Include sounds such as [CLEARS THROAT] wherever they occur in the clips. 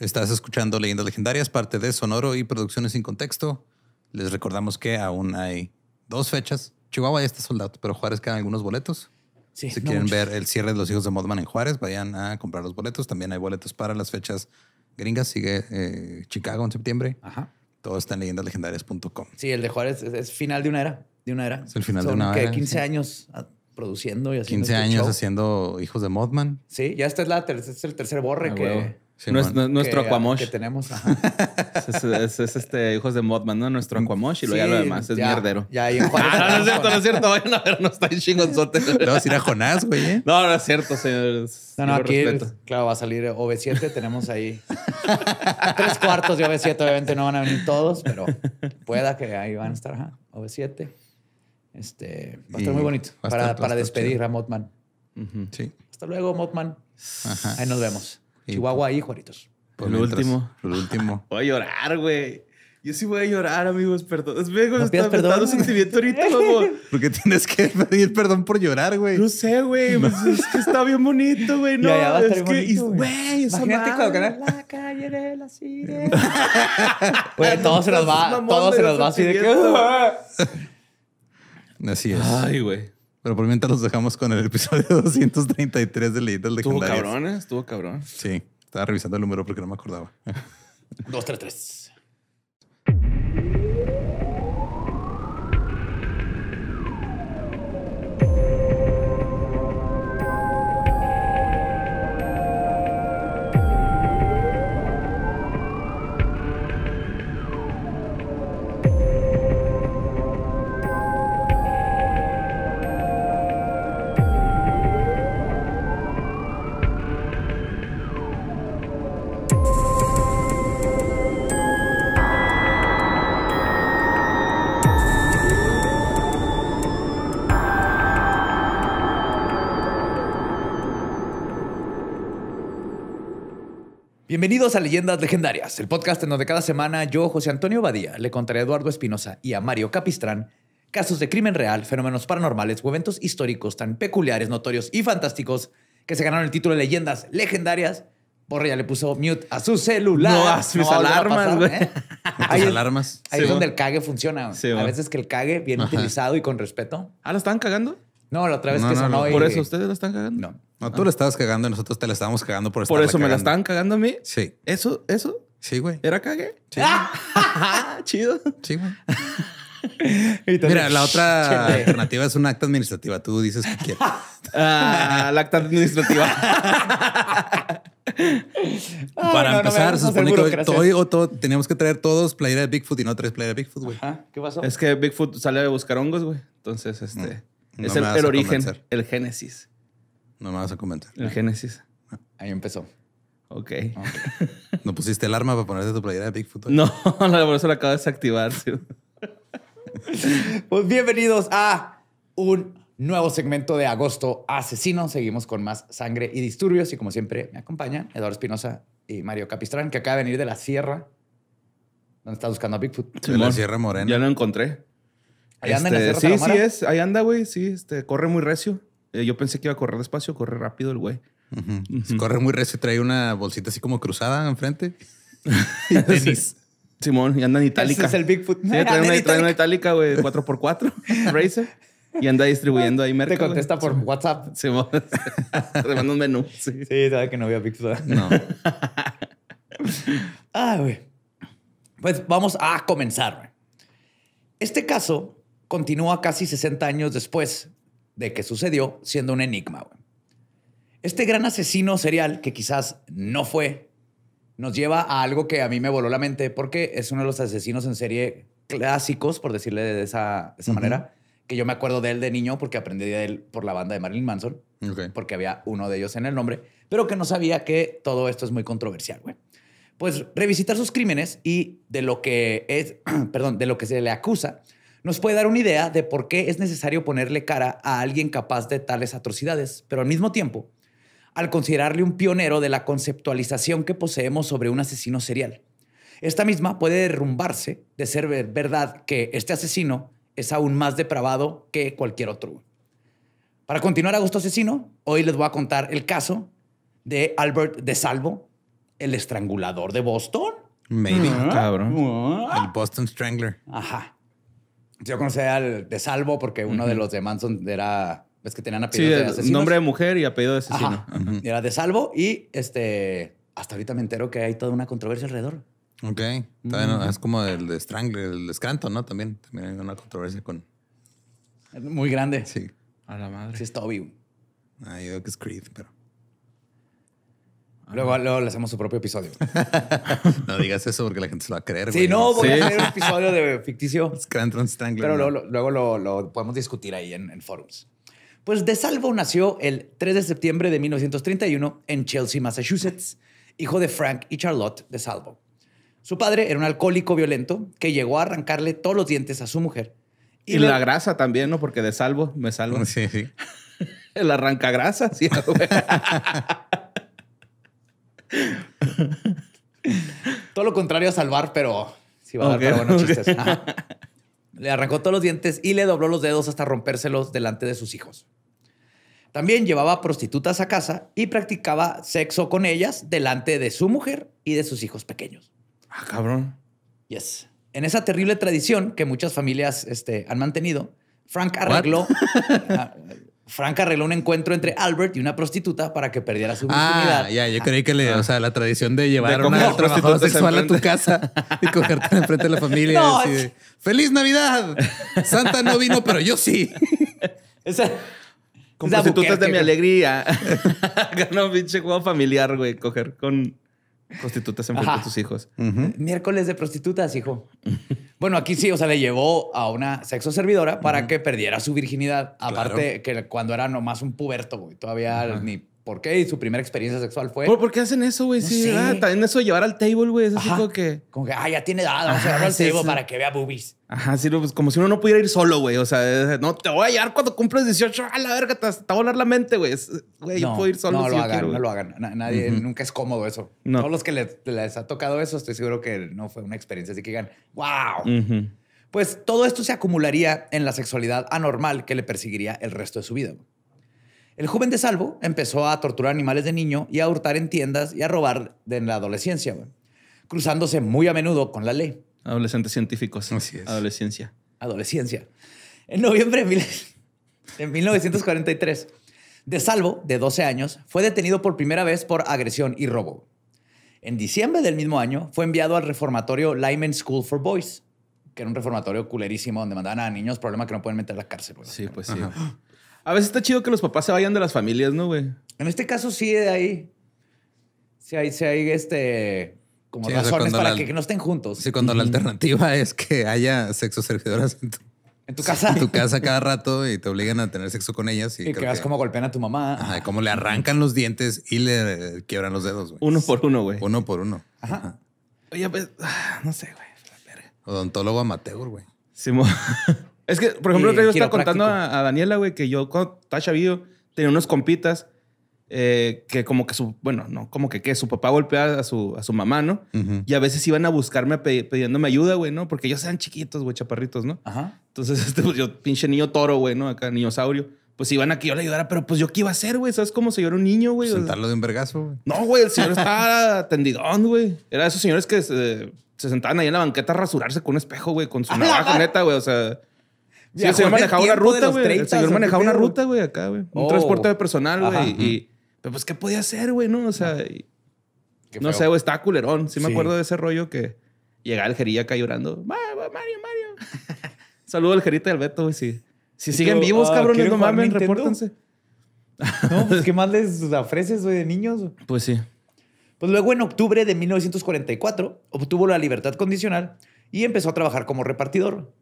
Estás escuchando Leyendas Legendarias, parte de Sonoro y Producciones sin Contexto. Les recordamos que aún hay dos fechas. Chihuahua ya está soldado, pero Juárez quedan algunos boletos. si quieren ver el cierre de los hijos de Modman en Juárez, vayan a comprar los boletos. También hay boletos para las fechas gringas. Sigue eh, Chicago en septiembre. Todo está en leyendaslegendarias.com. Sí, el de Juárez es, final de una era. De una era. Es el final de una 15 años produciendo y haciendo. 15 este años haciendo Hijos de Modman. Sí, ya es, la este es el tercer borre ah, que nuestro, que, Aquamosh. Que tenemos. [LAUGHS] Es, este Hijos de Motman, ¿no? Nuestro Aquamosh y lo ya lo demás es mierdero. Ya, ahí. [LAUGHS] Ah, no, es cierto, no es cierto. Vayan a ver, no está en chingonzote. Le vas [LAUGHS] a ir a Jonás, güey. ¿eh? No, no es cierto, señores No, no, aquí, claro, va a salir OV7. Tenemos ahí tres cuartos de OV7. Obviamente no van a venir todos, pero pueda que ahí van a estar, ajá. OV7. Este, va a estar muy bonito para, para despedir a Motman. Sí. Hasta luego, Motman. Ahí nos vemos. Chihuahua y pues, Juaritos. Por el último. por último. [LAUGHS] voy a llorar, güey. Yo sí voy a llorar, amigos, perdón. Me está sentimiento ahorita, güey. [LAUGHS] Porque tienes que pedir perdón por llorar, güey. No sé, güey. Pues, es que está bien bonito, güey. No, es que, güey, Imagínate madre, cuando la calle de la sirena. [LAUGHS] Güey, todo se nos va, todo se nos va así de que. Así es. Ay, güey. Pero por mientras los dejamos con el episodio 233 [LAUGHS] de de Legendarias. Estuvo cabrón, ¿eh? estuvo cabrón. Sí, estaba revisando el número porque no me acordaba. 233. Bienvenidos a Leyendas Legendarias, el podcast en donde cada semana yo, José Antonio Badía, le contaré a Eduardo Espinosa y a Mario Capistrán casos de crimen real, fenómenos paranormales o eventos históricos tan peculiares, notorios y fantásticos que se ganaron el título de Leyendas Legendarias. Porra ya le puso mute a su celular. No, a sus alarmas, güey. ¿eh? [LAUGHS] alarmas. Ahí es donde el cague funciona. a veces que el cague, bien utilizado y con respeto. ¿Ah, la estaban cagando? No, la otra vez que sonó. No, ¿Por eso ustedes la están cagando? No. No, tú la estabas cagando y nosotros te la estábamos cagando por eso. Por eso me la estaban cagando a mí. Sí. Eso, eso. Sí, güey. ¿Era cague? Sí. [LAUGHS] Chido. Sí, güey. [LAUGHS] Mira, la otra [LAUGHS] alternativa es un acta administrativa. Tú dices que quieres. Ah, el acta administrativa. Para empezar, se supone que hoy, o todo, teníamos que traer todos player de Bigfoot y no tres player de Bigfoot, güey. ¿Qué pasó? Es que Bigfoot sale a buscar hongos, güey. Entonces, este mm, es el, origen, el génesis. No me vas a comentar. El Génesis. Ahí empezó. Ok. ¿No pusiste el arma para ponerte tu playera de Bigfoot? No, [LAUGHS] la eso la acabo de desactivar. pues bienvenidos a un nuevo segmento de Agosto Asesino. Seguimos con más sangre y disturbios. Y como siempre, me acompañan Eduardo Espinosa y Mario Capistrán, que acaba de venir de la sierra. ¿Dónde estás buscando a Bigfoot? de la Sierra Morena. Ya lo encontré. Ahí anda en la este, Sierra Sí, sí es. Ahí anda, güey. Sí, este, corre muy recio. Eh, yo pensé que iba a correr despacio, corre rápido el güey. Corre muy recio, trae una bolsita así como cruzada enfrente. [LAUGHS] Simón, y anda en itálica. Ese es el Bigfoot. Sí, trae, una, itálica, güey, 4x4, [LAUGHS] Racer. Y anda distribuyendo ahí merca. Te contesta por WhatsApp. Simón. [LAUGHS] te manda un menú. Sí, sí sabe que no había Bigfoot. No. ah, güey. Pues vamos a comenzar. Este caso continúa casi 60 años después, de qué sucedió siendo un enigma. Este gran asesino serial, que quizás no fue, nos lleva a algo que a mí me voló la mente porque es uno de los asesinos en serie clásicos, por decirle de esa, manera, que yo me acuerdo de él de niño porque aprendí de él por la banda de Marilyn Manson, porque había uno de ellos en el nombre, pero que no sabía que todo esto es muy controversial, Pues revisitar sus crímenes y de lo que es, [CLEARS THROAT] perdón, de lo que se le acusa, nos puede dar una idea de por qué es necesario ponerle cara a alguien capaz de tales atrocidades, pero al mismo tiempo, al considerarle un pionero de la conceptualización que poseemos sobre un asesino serial. Esta misma puede derrumbarse de ser verdad que este asesino es aún más depravado que cualquier otro. Para continuar a gusto asesino, hoy les voy a contar el caso de Albert de Salvo, el estrangulador de Boston. Maybe, cabrón. El Boston Strangler. Ajá. Yo conocí al de Salvo porque uno de los de Manson era. Es que tenían apellido sí, de Nombre de mujer y apellido de asesino. Era de Salvo y este. Hasta ahorita me entero que hay toda una controversia alrededor. Ok. es como el de Strangle, el descanto ¿no? También, también hay una controversia con. Muy grande. Sí. A la madre. Sí, es Toby. Ah, yo creo que es Creed, pero. Luego, le hacemos su propio episodio. [LAUGHS] no digas eso porque la gente se lo va a creer. Sí, no, voy a hacer un episodio de ficticio. [LAUGHS] Pero luego, lo, podemos discutir ahí en, forums. Pues De Salvo nació el 3 de septiembre de 1931 en Chelsea, Massachusetts, hijo de Frank y Charlotte De Salvo. Su padre era un alcohólico violento que llegó a arrancarle todos los dientes a su mujer. Y, la grasa también, ¿no? Porque De Salvo me salvo. Sí, sí. [LAUGHS] el grasa, sí. Todo lo contrario a salvar, pero sí va a dar chistes. Ah. Le arrancó todos los dientes y le dobló los dedos hasta rompérselos delante de sus hijos. También llevaba prostitutas a casa y practicaba sexo con ellas delante de su mujer y de sus hijos pequeños. Ah, cabrón. Yes. En esa terrible tradición que muchas familias este, han mantenido, Frank arregló. [LAUGHS] Frank arregló un encuentro entre Albert y una prostituta para que perdiera su ah, virginidad. Ah, ya, yo creí que le, o sea, la tradición de llevar una prostituta sexual a tu casa [LAUGHS] y cogerte enfrente de la familia. y decir ¡Feliz Navidad! Santa no vino, pero yo sí. [LAUGHS] Esa, con prostitutas de mi alegría. [LAUGHS] Ganó un pinche juego familiar, güey, coger con Prostitutas frente de tus hijos. Eh, miércoles de prostitutas, hijo. bueno, aquí sí, o sea, le llevó a una sexo servidora para que perdiera su virginidad. Aparte que cuando era nomás un puberto, güey, todavía ni por qué y su primera experiencia sexual fue. ¿Por, qué hacen eso, güey? sí, ah, también eso de llevar al table, güey. Es algo que. Como que, ah, ya tiene edad, vamos a llevarlo al table para que vea boobies. Ajá, sí, pues, como si uno no pudiera ir solo, güey. O sea, eh, no te voy a llevar cuando cumples 18. A la verga, te, está volar la mente, güey. Güey, no, puedo ir solo. No lo hagan, no lo hagan. Nadie, nunca es cómodo eso. No. Todos los que les, ha tocado eso, estoy seguro que no fue una experiencia así que digan, wow. Pues todo esto se acumularía en la sexualidad anormal que le perseguiría el resto de su vida. El joven de salvo empezó a torturar animales de niño y a hurtar en tiendas y a robar en la adolescencia, Cruzándose muy a menudo con la ley. Adolescentes científicos. Adolescencia. Adolescencia. En noviembre de, 1943, De Salvo, de 12 años, fue detenido por primera vez por agresión y robo. En diciembre del mismo año, fue enviado al reformatorio Lyman School for Boys, que era un reformatorio culerísimo donde mandaban a niños problemas que no pueden meter a la cárcel. Sí, pues sí. A veces está chido que los papás se vayan de las familias, ¿no, güey? En este caso sí, de ahí. Sí hay, sí hay este como razones para que, no estén juntos. Sí, cuando la alternativa es que haya sexo servidoras en tu, casa. En tu casa cada rato y te obligan a tener sexo con ellas. Y, que vas como golpean a tu mamá. Ajá, como le arrancan los dientes y le quiebran los dedos, güey. Uno por uno, güey. Uno por uno. Ajá. Oye, pues, ah, no sé, güey. Odontólogo amateur, güey. Simón. Es que, por ejemplo, yo estaba contando a, Daniela, güey, que yo cuando estaba chavillo tenía unos compitas eh, que como que su, bueno, no, como que, que su papá golpeaba a su, a su mamá, ¿no? Y a veces iban a buscarme pidiéndome ayuda, güey, ¿no? Porque ellos eran chiquitos, güey, chaparritos, ¿no? Ajá. Entonces, [LAUGHS] este, pues, yo, pinche niño toro, güey, ¿no? Acá, niño saurio. Pues iban a que yo le ayudara, pero pues yo qué iba a hacer, güey. ¿Sabes cómo si yo era un niño, güey? Sentarlo de un vergazo, güey. No, güey, el señor estaba [LAUGHS] tendidón, güey. Era esos señores que se, se, sentaban ahí en la banqueta a rasurarse con un espejo, güey, con su [LAUGHS] navaja, neta, güey. O sea, Sí, el señor manejaba una ruta, güey. manejaba una ruta, güey, acá, güey. Un oh. transporte de personal, güey. Y, pero pues, ¿qué podía hacer, güey? No, o sea, no sé, güey, estaba culerón. Sí, me acuerdo de ese rollo que llegaba el jerilla acá llorando. Mario, Mario. [LAUGHS] Saludo al jerita y al Beto, güey. Si, si siguen vivos, ah, cabrones, no mames, repórtense. No, pues, ¿qué más les [LAUGHS] ofreces, güey, de niños? Pues sí. Pues luego, en octubre de 1944, obtuvo la libertad condicional y empezó a trabajar como repartidor.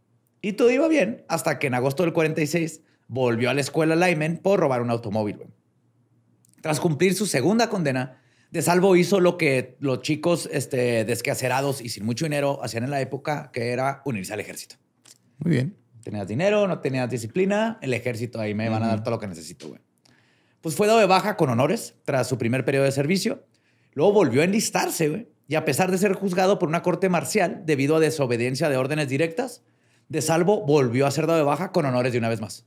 Y todo iba bien hasta que en agosto del 46 volvió a la escuela Lyman por robar un automóvil. Tras cumplir su segunda condena, de salvo hizo lo que los chicos este, desquacerados y sin mucho dinero hacían en la época, que era unirse al ejército. Muy bien. Tenías dinero, no tenías disciplina, el ejército ahí me a dar todo lo que necesito, güey. Pues fue dado de baja con honores tras su primer periodo de servicio. Luego volvió a enlistarse, güey. Y a pesar de ser juzgado por una corte marcial debido a desobediencia de órdenes directas, de salvo, volvió a ser dado de baja con honores de una vez más.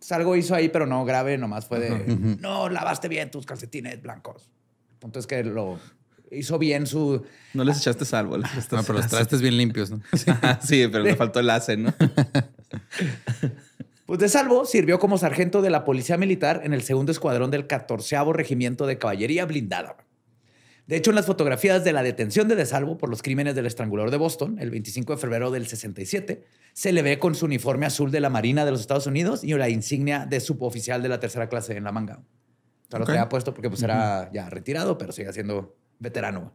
Salvo hizo ahí, pero no grave, nomás fue de, no, lavaste bien tus calcetines blancos. El punto es que lo hizo bien su... No les echaste salvo. no, ah, pero los trastes bien limpios, ¿no? [LAUGHS] sí. pero le faltó el ace, ¿no? Pues de salvo sirvió como sargento de la Policía Militar en el segundo escuadrón del 14 Regimiento de Caballería Blindada. De hecho, en las fotografías de la detención de DeSalvo por los crímenes del estrangulador de Boston, el 25 de febrero del 67, se le ve con su uniforme azul de la Marina de los Estados Unidos y la insignia de suboficial de la tercera clase en la manga. lo había puesto porque pues era ya retirado, pero sigue siendo veterano.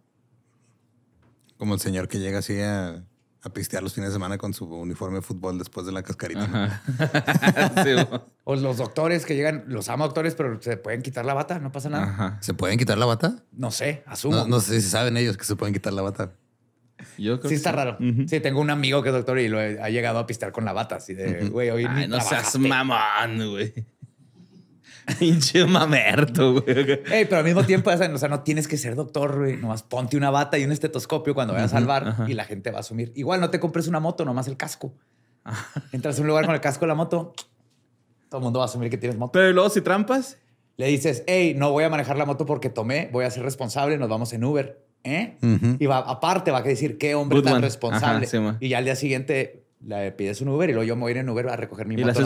Como el señor que llega así a a pistear los fines de semana con su uniforme de fútbol después de la cascarita. [LAUGHS] [LAUGHS] o los doctores que llegan, los amo doctores, pero se pueden quitar la bata, no pasa nada. ¿Se pueden quitar la bata? No sé, asumo. No, sé si saben ellos que se pueden quitar la bata. Yo sí, está raro. Sí, tengo un amigo que es doctor y lo ha llegado a pistear con la bata, así de, güey, hoy no seas mamón, güey. [LAUGHS] Pinche güey. pero al mismo tiempo, o sea, no tienes que ser doctor, güey. Nomás ponte una bata y un estetoscopio cuando vayas a salvar y la gente va a asumir. Igual no te compres una moto, nomás el casco. [LAUGHS] Entras a un lugar con el casco de la moto, todo el mundo va a asumir que tienes moto. Pero luego, si trampas, le dices, hey, no voy a manejar la moto porque tomé, voy a ser responsable, nos vamos en Uber. ¿Eh? Y aparte va a decir qué hombre tan responsable. y ya al día siguiente le pides un Uber y luego yo me voy a ir en Uber a recoger mi moto.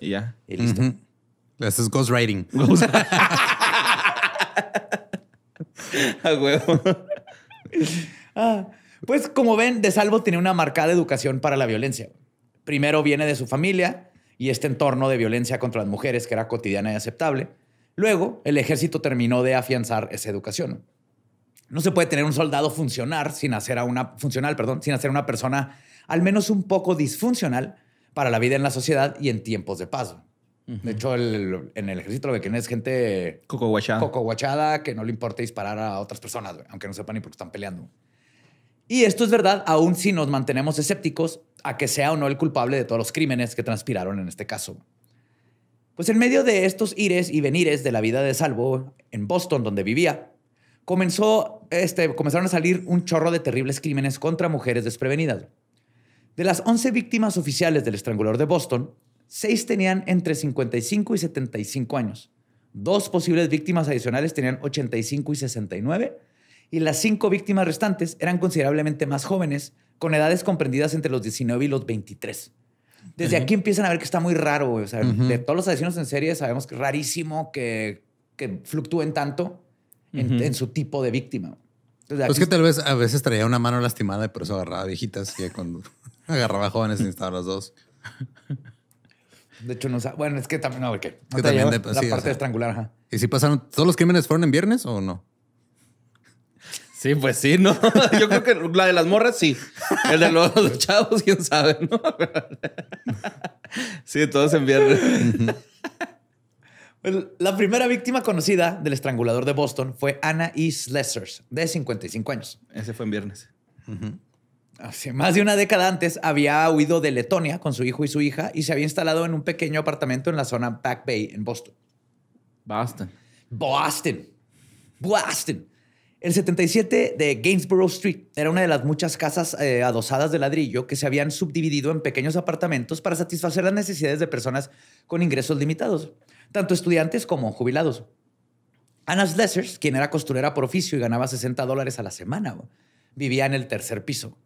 Y Y ya. listo. Eso es ghostwriting. A huevo. Ah, pues como ven, De Salvo tiene una marcada educación para la violencia. Primero viene de su familia y este entorno de violencia contra las mujeres que era cotidiana y aceptable. Luego, el ejército terminó de afianzar esa educación. No se puede tener un soldado funcionar sin hacer a una funcional, perdón, sin hacer una persona al menos un poco disfuncional para la vida en la sociedad y en tiempos de paz. De hecho, en el ejército de que es gente... Coco guachada. Coco que no le importa disparar a otras personas, aunque no sepan ni por qué están peleando. Y esto es verdad, aun si nos mantenemos escépticos a que sea o no el culpable de todos los crímenes que transpiraron en este caso. Pues en medio de estos ires y venires de la vida de Salvo en Boston, donde vivía, comenzó, este, comenzaron a salir un chorro de terribles crímenes contra mujeres desprevenidas. De las 11 víctimas oficiales del estrangulador de Boston, Seis tenían entre 55 y 75 años. Dos posibles víctimas adicionales tenían 85 y 69. Y las cinco víctimas restantes eran considerablemente más jóvenes, con edades comprendidas entre los 19 y los 23. Desde aquí empiezan a ver que está muy raro, o de todos los asesinos en serie sabemos que es rarísimo que, fluctúen tanto en, su tipo de víctima. Es pues que tal vez a veces traía una mano lastimada y por eso agarraba viejitas y cuando [LAUGHS] agarraba jóvenes necesitaba las dos. De hecho, no Bueno, es que también, no, porque que también la pues, parte de estrangular. Ajá. ¿Y si pasaron? ¿Todos los crímenes fueron en viernes o no? Sí, pues sí, ¿no? [LAUGHS] Yo creo que la de las morras, sí. El de los chavos, quién sabe, ¿no? [LAUGHS] Sí, todos en viernes. La primera víctima conocida del estrangulador de Boston fue Anna E. Slessers, de 55 años. Ese fue en viernes. Ajá hace más de una década antes, había huido de Letonia con su hijo y su hija y se había instalado en un pequeño apartamento en la zona Back Bay, en Boston. Boston. Boston. Boston. El 77 de Gainsborough Street era una de las muchas casas eh, adosadas de ladrillo que se habían subdividido en pequeños apartamentos para satisfacer las necesidades de personas con ingresos limitados, tanto estudiantes como jubilados. Anna Slessers, quien era costurera por oficio y ganaba 60 dólares a la semana, vivía en el tercer piso.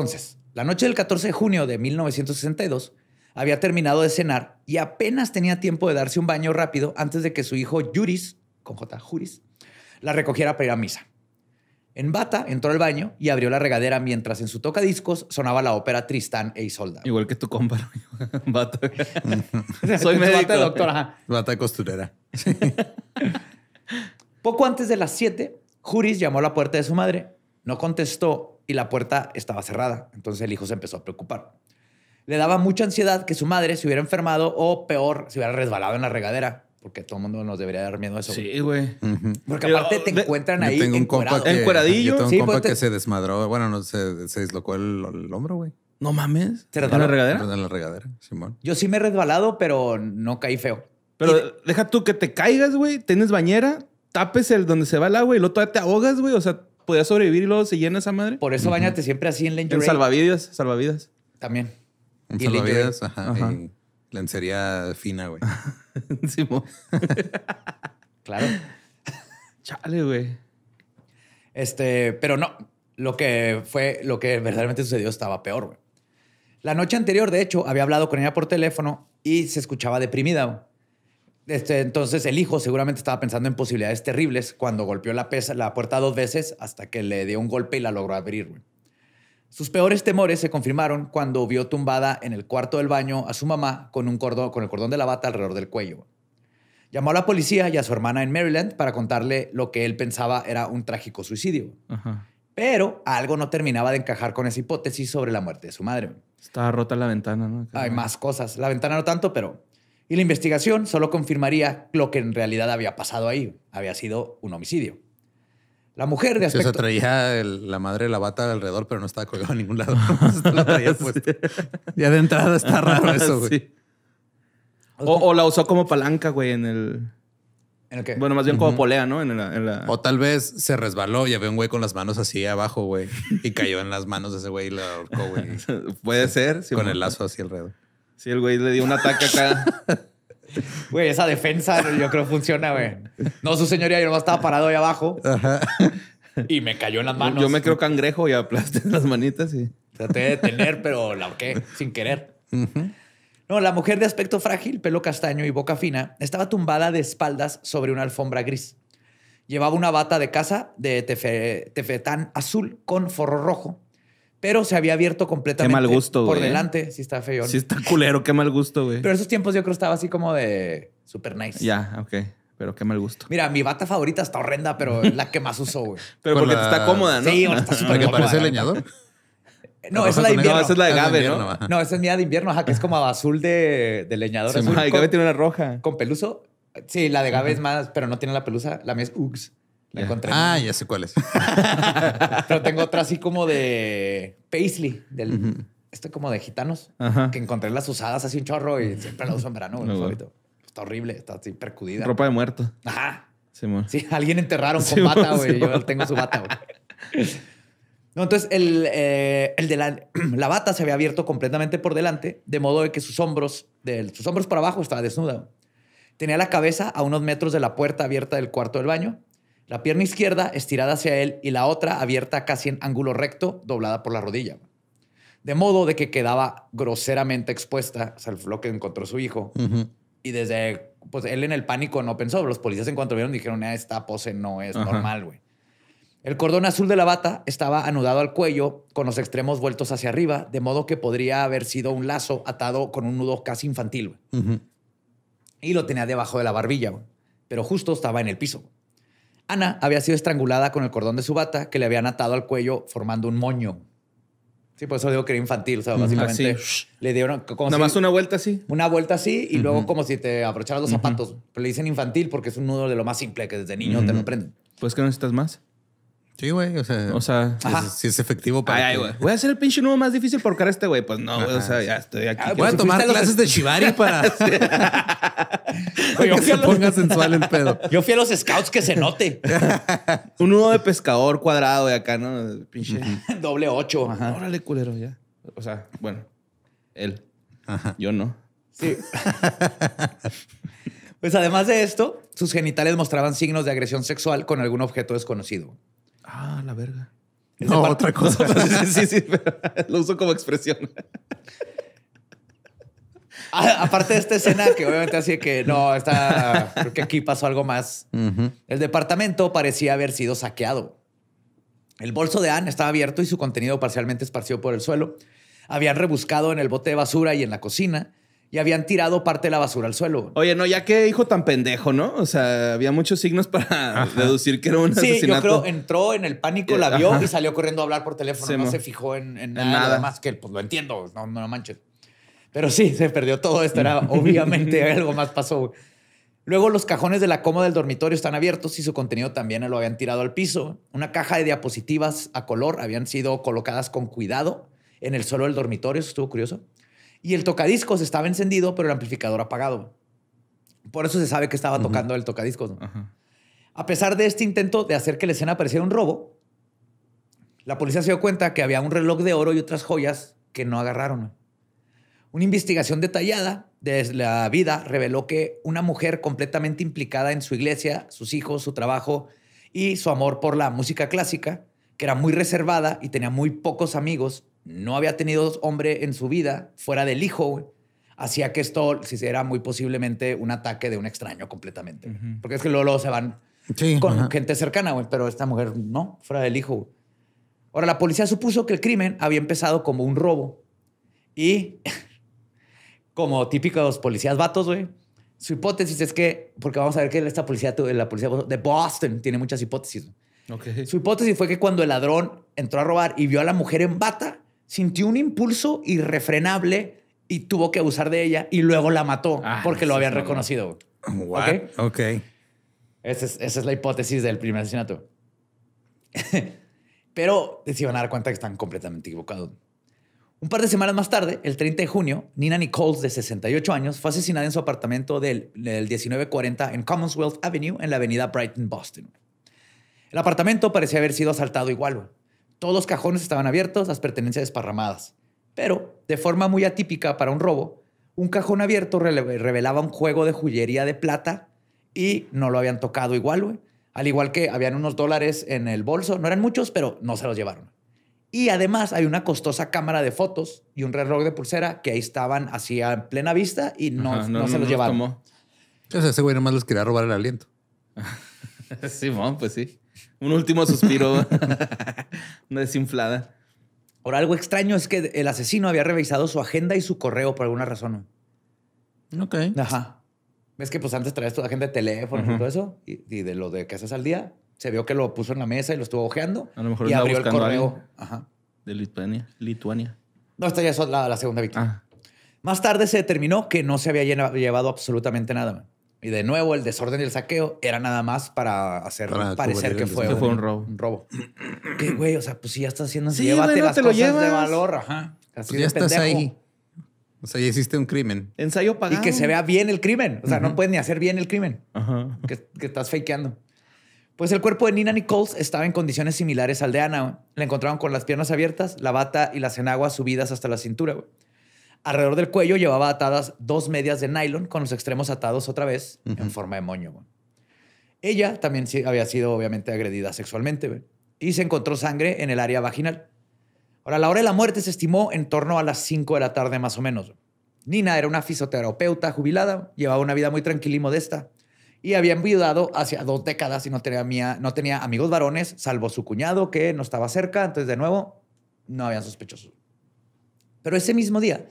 Entonces, la noche del 14 de junio de 1962, había terminado de cenar y apenas tenía tiempo de darse un baño rápido antes de que su hijo Juris, con J, Juris, la recogiera para ir a misa. En bata entró al baño y abrió la regadera mientras en su tocadiscos sonaba la ópera Tristán e Isolda. Igual que tu compa, [LAUGHS] Soy [LAUGHS] médico. Bata doctora. Bata costurera. [LAUGHS] Poco antes de las 7, Juris llamó a la puerta de su madre. No contestó y la puerta estaba cerrada. Entonces el hijo se empezó a preocupar. Le daba mucha ansiedad que su madre se hubiera enfermado o peor, se hubiera resbalado en la regadera. Porque todo el mundo nos debería dar miedo a eso. Sí, güey. Porque aparte te encuentran ahí tengo un compa tengo un sí, compa pues que se desmadró. Bueno, no, se, se dislocó el, hombro, güey. No mames. ¿Te ¿En la regadera? En la regadera, Simón. Yo sí me he resbalado, pero no caí feo. Pero deja tú que te caigas, güey. Tienes bañera, tapes el donde se va el agua y luego todavía te ahogas, güey. O sea, podía sobrevivir y luego se llena esa madre. Por eso bañate siempre así en lingerie. En salvavidas, salvavidas. También. En salvavidas, ajá. lencería fina, güey. [LAUGHS] [LAUGHS] claro. Chale, güey. Este, pero no, lo que fue, lo que verdaderamente sucedió estaba peor, güey. La noche anterior, de hecho, había hablado con ella por teléfono y se escuchaba deprimida. Este, entonces el hijo seguramente estaba pensando en posibilidades terribles cuando golpeó la, la puerta dos veces hasta que le dio un golpe y la logró abrir. Sus peores temores se confirmaron cuando vio tumbada en el cuarto del baño a su mamá con, un cordón, con el cordón de la bata alrededor del cuello. Llamó a la policía y a su hermana en Maryland para contarle lo que él pensaba era un trágico suicidio. Pero algo no terminaba de encajar con esa hipótesis sobre la muerte de su madre. Estaba rota la ventana, ¿no? Hay más cosas. La ventana no tanto, pero y la investigación solo confirmaría lo que en realidad había pasado ahí. Había sido un homicidio. La mujer de aspecto... O traía la madre la bata alrededor, pero no estaba colgada a ningún lado. la [LAUGHS] [LAUGHS] Ya de entrada está raro eso, güey. O, la usó como palanca, güey, en el... ¿En el qué? Bueno, más bien como polea, ¿no? en la... O tal vez se resbaló y había un güey con las manos así abajo, güey. Y cayó en las manos de ese güey y la ahorcó, güey. [LAUGHS] Puede ser. con el lazo así alrededor. Sí, el güey le dio un ataque acá. [LAUGHS] Güey, esa defensa yo creo funciona, güey. No, su señoría, yo no estaba parado ahí abajo. Y me cayó en las manos. Yo me creo cangrejo y aplasté las manitas y... Traté de detener, pero la qué? sin querer. No, la mujer de aspecto frágil, pelo castaño y boca fina, estaba tumbada de espaldas sobre una alfombra gris. Llevaba una bata de casa de tefetán azul con forro rojo pero se había abierto completamente. mal gusto, Por ¿eh? delante. Sí está feo. Sí está culero, qué mal gusto, güey. Pero esos tiempos yo creo que estaba así como de super nice. Ya, ok. Pero qué mal gusto. Mira, mi bata favorita está horrenda, pero la que más uso, güey. [LAUGHS] Pero porque está cómoda, ¿no? Sí, [LAUGHS] parece leñador. [LAUGHS] No, esa es la de invierno. No, esa es la de ah, Gabe, ¿no? ¿no? esa es mía de invierno, ajá, que es como azul de, de leñador. azul tiene una roja. ¿Con peluso? Sí, la de Gabe es más, pero no tiene la pelusa. La mía es Uggs. La encontré. Ah, ya sé cuál es. [LAUGHS] Pero tengo otra así como de Paisley, del, uh como de gitanos, que encontré las usadas así un chorro y siempre la uso en verano. Pues, está horrible, está así percudida. Ropa de muerto. Ajá. Sí, alguien enterraron con [LAUGHS] bata, güey. Yo tengo su bata, entonces el, eh, de [CLEARS THROAT] la, bata se había abierto completamente por delante, de modo de que sus hombros, de, sus hombros para abajo, estaba desnuda. Tenía la cabeza a unos metros de la puerta abierta del cuarto del baño la pierna izquierda estirada hacia él y la otra abierta casi en ángulo recto, doblada por la rodilla. De modo de que quedaba groseramente expuesta, o sea, que encontró su hijo. Y desde, pues él en el pánico no pensó. Los policías en cuanto vieron dijeron, ah, esta pose no es normal, güey. El cordón azul de la bata estaba anudado al cuello con los extremos vueltos hacia arriba, de modo que podría haber sido un lazo atado con un nudo casi infantil. Y lo tenía debajo de la barbilla, pero justo estaba en el piso. Ana había sido estrangulada con el cordón de su bata que le habían atado al cuello formando un moño. Sí, por eso digo que era infantil. O sea, básicamente ah, le dieron. Como Nada más una vuelta así. Una vuelta así y luego como si te abrocharas los zapatos. Pero le dicen infantil porque es un nudo de lo más simple que desde niño te lo aprenden. Pues que no necesitas más. Sí, güey, o sea, o sea si, es, efectivo para. Voy a hacer el pinche nudo más difícil por cara a este güey. Pues no, güey, o sea, ya estoy aquí. Ah, voy a tomar clases de [LAUGHS] Shibari para. [LAUGHS] que se ponga sensual el pedo. [LAUGHS] Yo fui a los scouts que se note. Un nudo de pescador cuadrado de acá, ¿no? Pinche. Doble ocho. Órale, culero, ya. O sea, bueno, él. Yo no. Sí. pues además de esto, sus genitales mostraban signos de agresión sexual con algún objeto desconocido. Ah, la verga. no, otra cosa. [LAUGHS] sí, sí, [LAUGHS] lo uso como expresión. Ah, aparte de esta escena que obviamente así que no, está, creo que aquí pasó algo más. El departamento parecía haber sido saqueado. El bolso de Anne estaba abierto y su contenido parcialmente esparcido por el suelo. Habían rebuscado en el bote de basura y en la cocina y habían tirado parte de la basura al suelo. Oye, no, ya qué hijo tan pendejo, ¿no? O sea, había muchos signos para deducir que era un sí, yo creo entró en el pánico, la vio y salió corriendo a hablar por teléfono. no se fijó en, nada, más que, pues lo entiendo, no, no manches. Pero sí, se perdió todo esto. Era [LAUGHS] obviamente algo más pasó. Luego los cajones de la cómoda del dormitorio están abiertos y su contenido también lo habían tirado al piso. Una caja de diapositivas a color habían sido colocadas con cuidado en el suelo del dormitorio. Eso estuvo curioso y el tocadiscos estaba encendido, pero el amplificador apagado. Por eso se sabe que estaba tocando el tocadiscos. A pesar de este intento de hacer que la escena pareciera un robo, la policía se dio cuenta que había un reloj de oro y otras joyas que no agarraron. Una investigación detallada de la vida reveló que una mujer completamente implicada en su iglesia, sus hijos, su trabajo y su amor por la música clásica, que era muy reservada y tenía muy pocos amigos, no había tenido hombre en su vida fuera del hijo, güey, hacía que esto si era muy posiblemente un ataque de un extraño completamente. Porque es que luego, se van con gente cercana, pero esta mujer no, fuera del hijo. Ahora, la policía supuso que el crimen había empezado como un robo y, [LAUGHS] como típicos policías vatos, güey, su hipótesis es que, porque vamos a ver que esta policía, la policía de Boston tiene muchas hipótesis. Su hipótesis fue que cuando el ladrón entró a robar y vio a la mujer en bata, sintió un impulso irrefrenable y tuvo que abusar de ella y luego la mató ah, porque lo habían reconocido. ok Ok. Esa, es, la hipótesis del primer asesinato. [LAUGHS] Pero se iban a dar cuenta que están completamente equivocados. Un par de semanas más tarde, el 30 de junio, Nina Nichols, de 68 años, fue asesinada en su apartamento del, del 1940 en Commonwealth Avenue, en la avenida Brighton, Boston. El apartamento parecía haber sido asaltado igual. Todos los cajones estaban abiertos, las pertenencias desparramadas. Pero, de forma muy atípica para un robo, un cajón abierto revelaba un juego de joyería de plata y no lo habían tocado igual, Al igual que habían unos dólares en el bolso, no eran muchos, pero no se los llevaron. Y además hay una costosa cámara de fotos y un reloj de pulsera que ahí estaban así en plena vista y no, no, se los llevaron. ese güey nomás les quería robar el aliento. Simón, [LAUGHS] pues sí. Un último suspiro. [LAUGHS] Una desinflada. Ahora, algo extraño es que el asesino había revisado su agenda y su correo por alguna razón. Ok. Ajá. Ves que pues antes traías tu gente de teléfono y todo eso, y, de lo de que haces al día, se vio que lo puso en la mesa y lo estuvo ojeando. A lo mejor y abrió el correo. Ajá. De Lituania. Lituania. No, esta ya es la, segunda víctima. Ah. Más tarde se determinó que no se había llevado absolutamente nada. Man. Y de nuevo, el desorden y el saqueo era nada más para hacer parecer que fue, un, robo. Un robo. que güey, o sea, pues si ya estás haciendo así, llévate las cosas de valor, ajá. Pues así ya estás ahí. O sea, ya hiciste un crimen. Ensayo pagado. Y que se vea bien el crimen. O sea, no puedes ni hacer bien el crimen que, estás fakeando. Pues el cuerpo de Nina Nichols estaba en condiciones similares al de Ana. La encontraron con las piernas abiertas, la bata y las enaguas subidas hasta la cintura. Güey. Alrededor del cuello llevaba atadas dos medias de nylon con los extremos atados otra vez en forma de moño. Ella también había sido obviamente agredida sexualmente y se encontró sangre en el área vaginal. Ahora, la hora de la muerte se estimó en torno a las 5 de la tarde más o menos. Nina era una fisioterapeuta jubilada, llevaba una vida muy tranquila y modesta y había enviudado hacia dos décadas y no tenía, no tenía amigos varones, salvo su cuñado que no estaba cerca. Entonces, de nuevo, no habían sospechosos. Pero ese mismo día,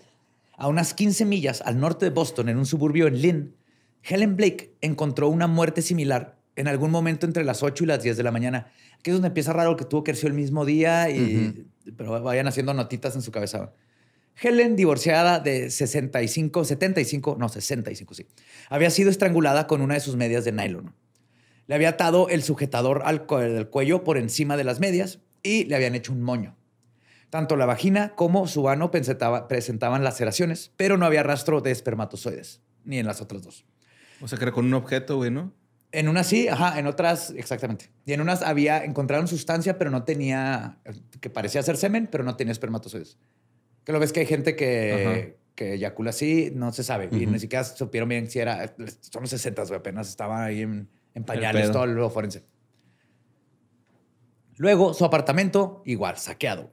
a unas 15 millas al norte de Boston, en un suburbio en Lynn, Helen Blake encontró una muerte similar en algún momento entre las 8 y las 10 de la mañana. Aquí es donde empieza raro que tuvo que el mismo día, y, pero vayan haciendo notitas en su cabeza. Helen, divorciada de 65, 75, no, 65, sí, había sido estrangulada con una de sus medias de nylon. Le había atado el sujetador al cuello por encima de las medias y le habían hecho un moño. Tanto la vagina como su ano presentaban laceraciones, pero no había rastro de espermatozoides, ni en las otras dos. O sea, que era con un objeto, güey, ¿no? En unas sí, ajá, en otras, exactamente. Y en unas había, encontraron sustancia, pero no tenía, que parecía ser semen, pero no tenía espermatozoides. Que lo ves que hay gente que, que eyacula así, no se sabe. Y ni siquiera supieron bien si era, son los 60, güey, apenas estaban ahí en, pañales, todo lo forense. Luego, su apartamento, igual, saqueado.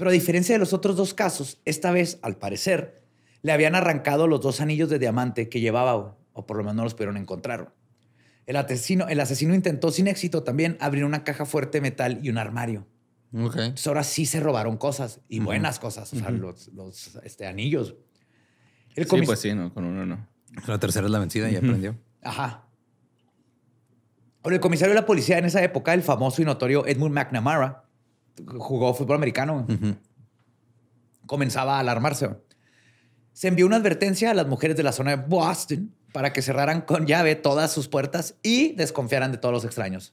Pero a diferencia de los otros dos casos, esta vez, al parecer, le habían arrancado los dos anillos de diamante que llevaba, o por lo menos no los pudieron encontrar. El asesino, el asesino intentó sin éxito también abrir una caja fuerte de metal y un armario. Okay. Entonces ahora sí se robaron cosas y buenas cosas, o sea, los, este, anillos. El sí, pues sí, con uno no. La tercera es la vencida y aprendió. Ajá. el comisario de la policía en esa época, el famoso y notorio Edmund McNamara, jugó fútbol americano. Comenzaba a alarmarse. Se envió una advertencia a las mujeres de la zona de Boston para que cerraran con llave todas sus puertas y desconfiaran de todos los extraños.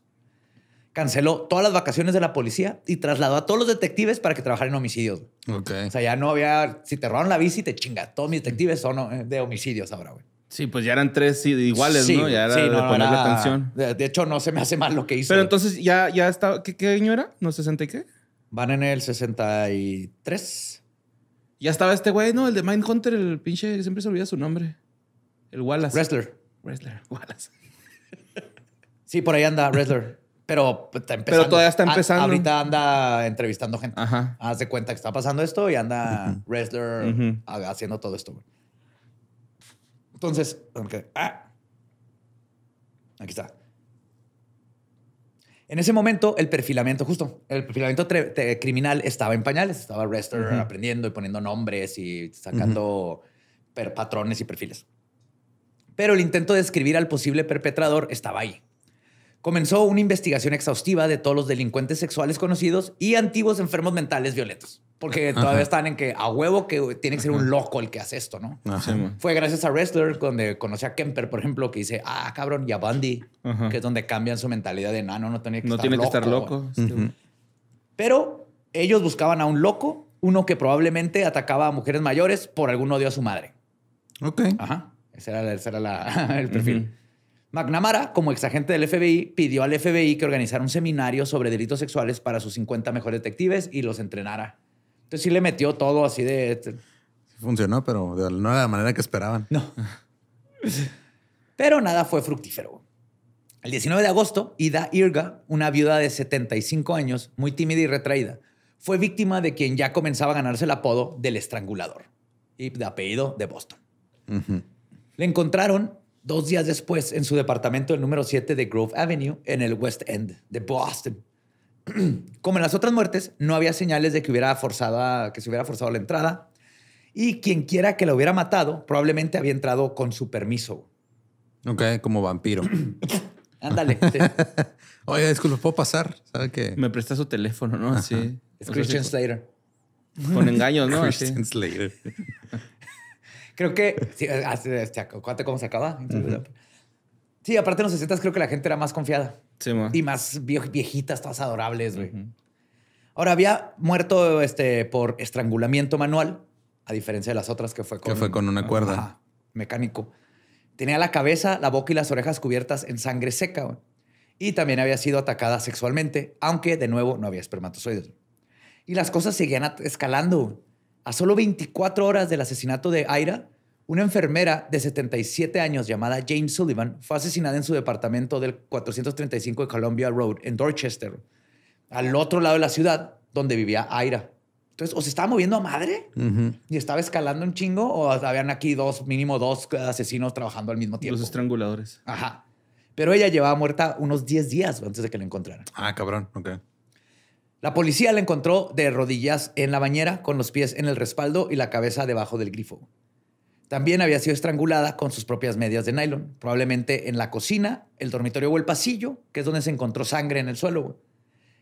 Canceló todas las vacaciones de la policía y trasladó a todos los detectives para que trabajaran en homicidios. Okay. O sea, ya no había... Si te robaron la bici, te chinga Todos mis detectives son eh, de homicidios ahora, güey. Sí, pues ya eran tres iguales, ¿no? de atención. De, hecho, no se me hace mal lo que hizo. Pero entonces ya, ya estaba. ¿qué, año era? ¿No 60 y qué? Van en el 63. Ya estaba este güey, ¿no? El de Hunter, el pinche, siempre se olvida su nombre. El Wallace. Wrestler. Wrestler, [LAUGHS] Wallace. Sí, por ahí anda Wrestler. Pero está empezando. Pero todavía está ah, empezando. ahorita anda entrevistando gente. Hace cuenta que está pasando esto y anda Wrestler haciendo todo esto, Entonces, okay. ah. aquí está. En ese momento, el perfilamiento, justo, el perfilamiento criminal estaba en pañales, estaba Rester aprendiendo y poniendo nombres y sacando patrones y perfiles. Pero el intento de escribir al posible perpetrador estaba ahí comenzó una investigación exhaustiva de todos los delincuentes sexuales conocidos y antiguos enfermos mentales violentos. Porque todavía están en que a huevo que tiene que ser un loco el que hace esto, ¿no? Fue gracias a Wrestler donde conocí a Kemper, por ejemplo, que dice, ah, cabrón, y a Bundy, que es donde cambian su mentalidad de, nano no, tiene que no estar tiene loco. que estar loco. Este Pero ellos buscaban a un loco, uno que probablemente atacaba a mujeres mayores por algún odio a su madre. Ok. Ajá. Ese era, [LAUGHS] el perfil. McNamara, como exagente del FBI, pidió al FBI que organizara un seminario sobre delitos sexuales para sus 50 mejores detectives y los entrenara. Entonces sí le metió todo así de... Este, funcionó, pero no de la manera que esperaban. No. pero nada fue fructífero. El 19 de agosto, Ida Irga, una viuda de 75 años, muy tímida y retraída, fue víctima de quien ya comenzaba a ganarse el apodo del estrangulador y de apellido de Boston. Le encontraron Dos días después, en su departamento del número 7 de Grove Avenue, en el West End de Boston. [CLEARS THROAT] Como en las otras muertes, no había señales de que, hubiera forzado que se hubiera forzado la entrada. Y quienquiera que la hubiera matado, probablemente había entrado con su permiso. Ok, como vampiro. [CLEARS THROAT] Ándale. [LAUGHS] Oye, disculpa, ¿puedo pasar? ¿Sabe que... Me presta su teléfono, ¿no? Sí. Es Christian Slater. Con engaños, ¿no? [LAUGHS] Christian Slater. [LAUGHS] Creo que. Sí, eh, ah, este, cómo se acaba. Sí, aparte en los 60 creo que la gente era más confiada. Sí, Y más viejitas, todas adorables, güey. Ahora, había muerto este, por estrangulamiento manual, a diferencia de las otras que fue con... Que fue con una ah, cuerda. mecánico. Tenía la cabeza, la boca y las orejas cubiertas en sangre seca. Güey. Y también había sido atacada sexualmente, aunque de nuevo no había espermatozoides. Y las cosas seguían escalando. A solo 24 horas del asesinato de Aira, una enfermera de 77 años llamada Jane Sullivan fue asesinada en su departamento del 435 de Columbia Road en Dorchester, al otro lado de la ciudad donde vivía Aira. Entonces, o se estaba moviendo a madre y estaba escalando un chingo, o habían aquí dos, mínimo dos asesinos trabajando al mismo tiempo. Los estranguladores. Ajá. Pero ella llevaba muerta unos 10 días antes de que la encontraran. Ah, cabrón, ok. La policía la encontró de rodillas en la bañera, con los pies en el respaldo y la cabeza debajo del grifo. También había sido estrangulada con sus propias medias de nylon, probablemente en la cocina, el dormitorio o el pasillo, que es donde se encontró sangre en el suelo.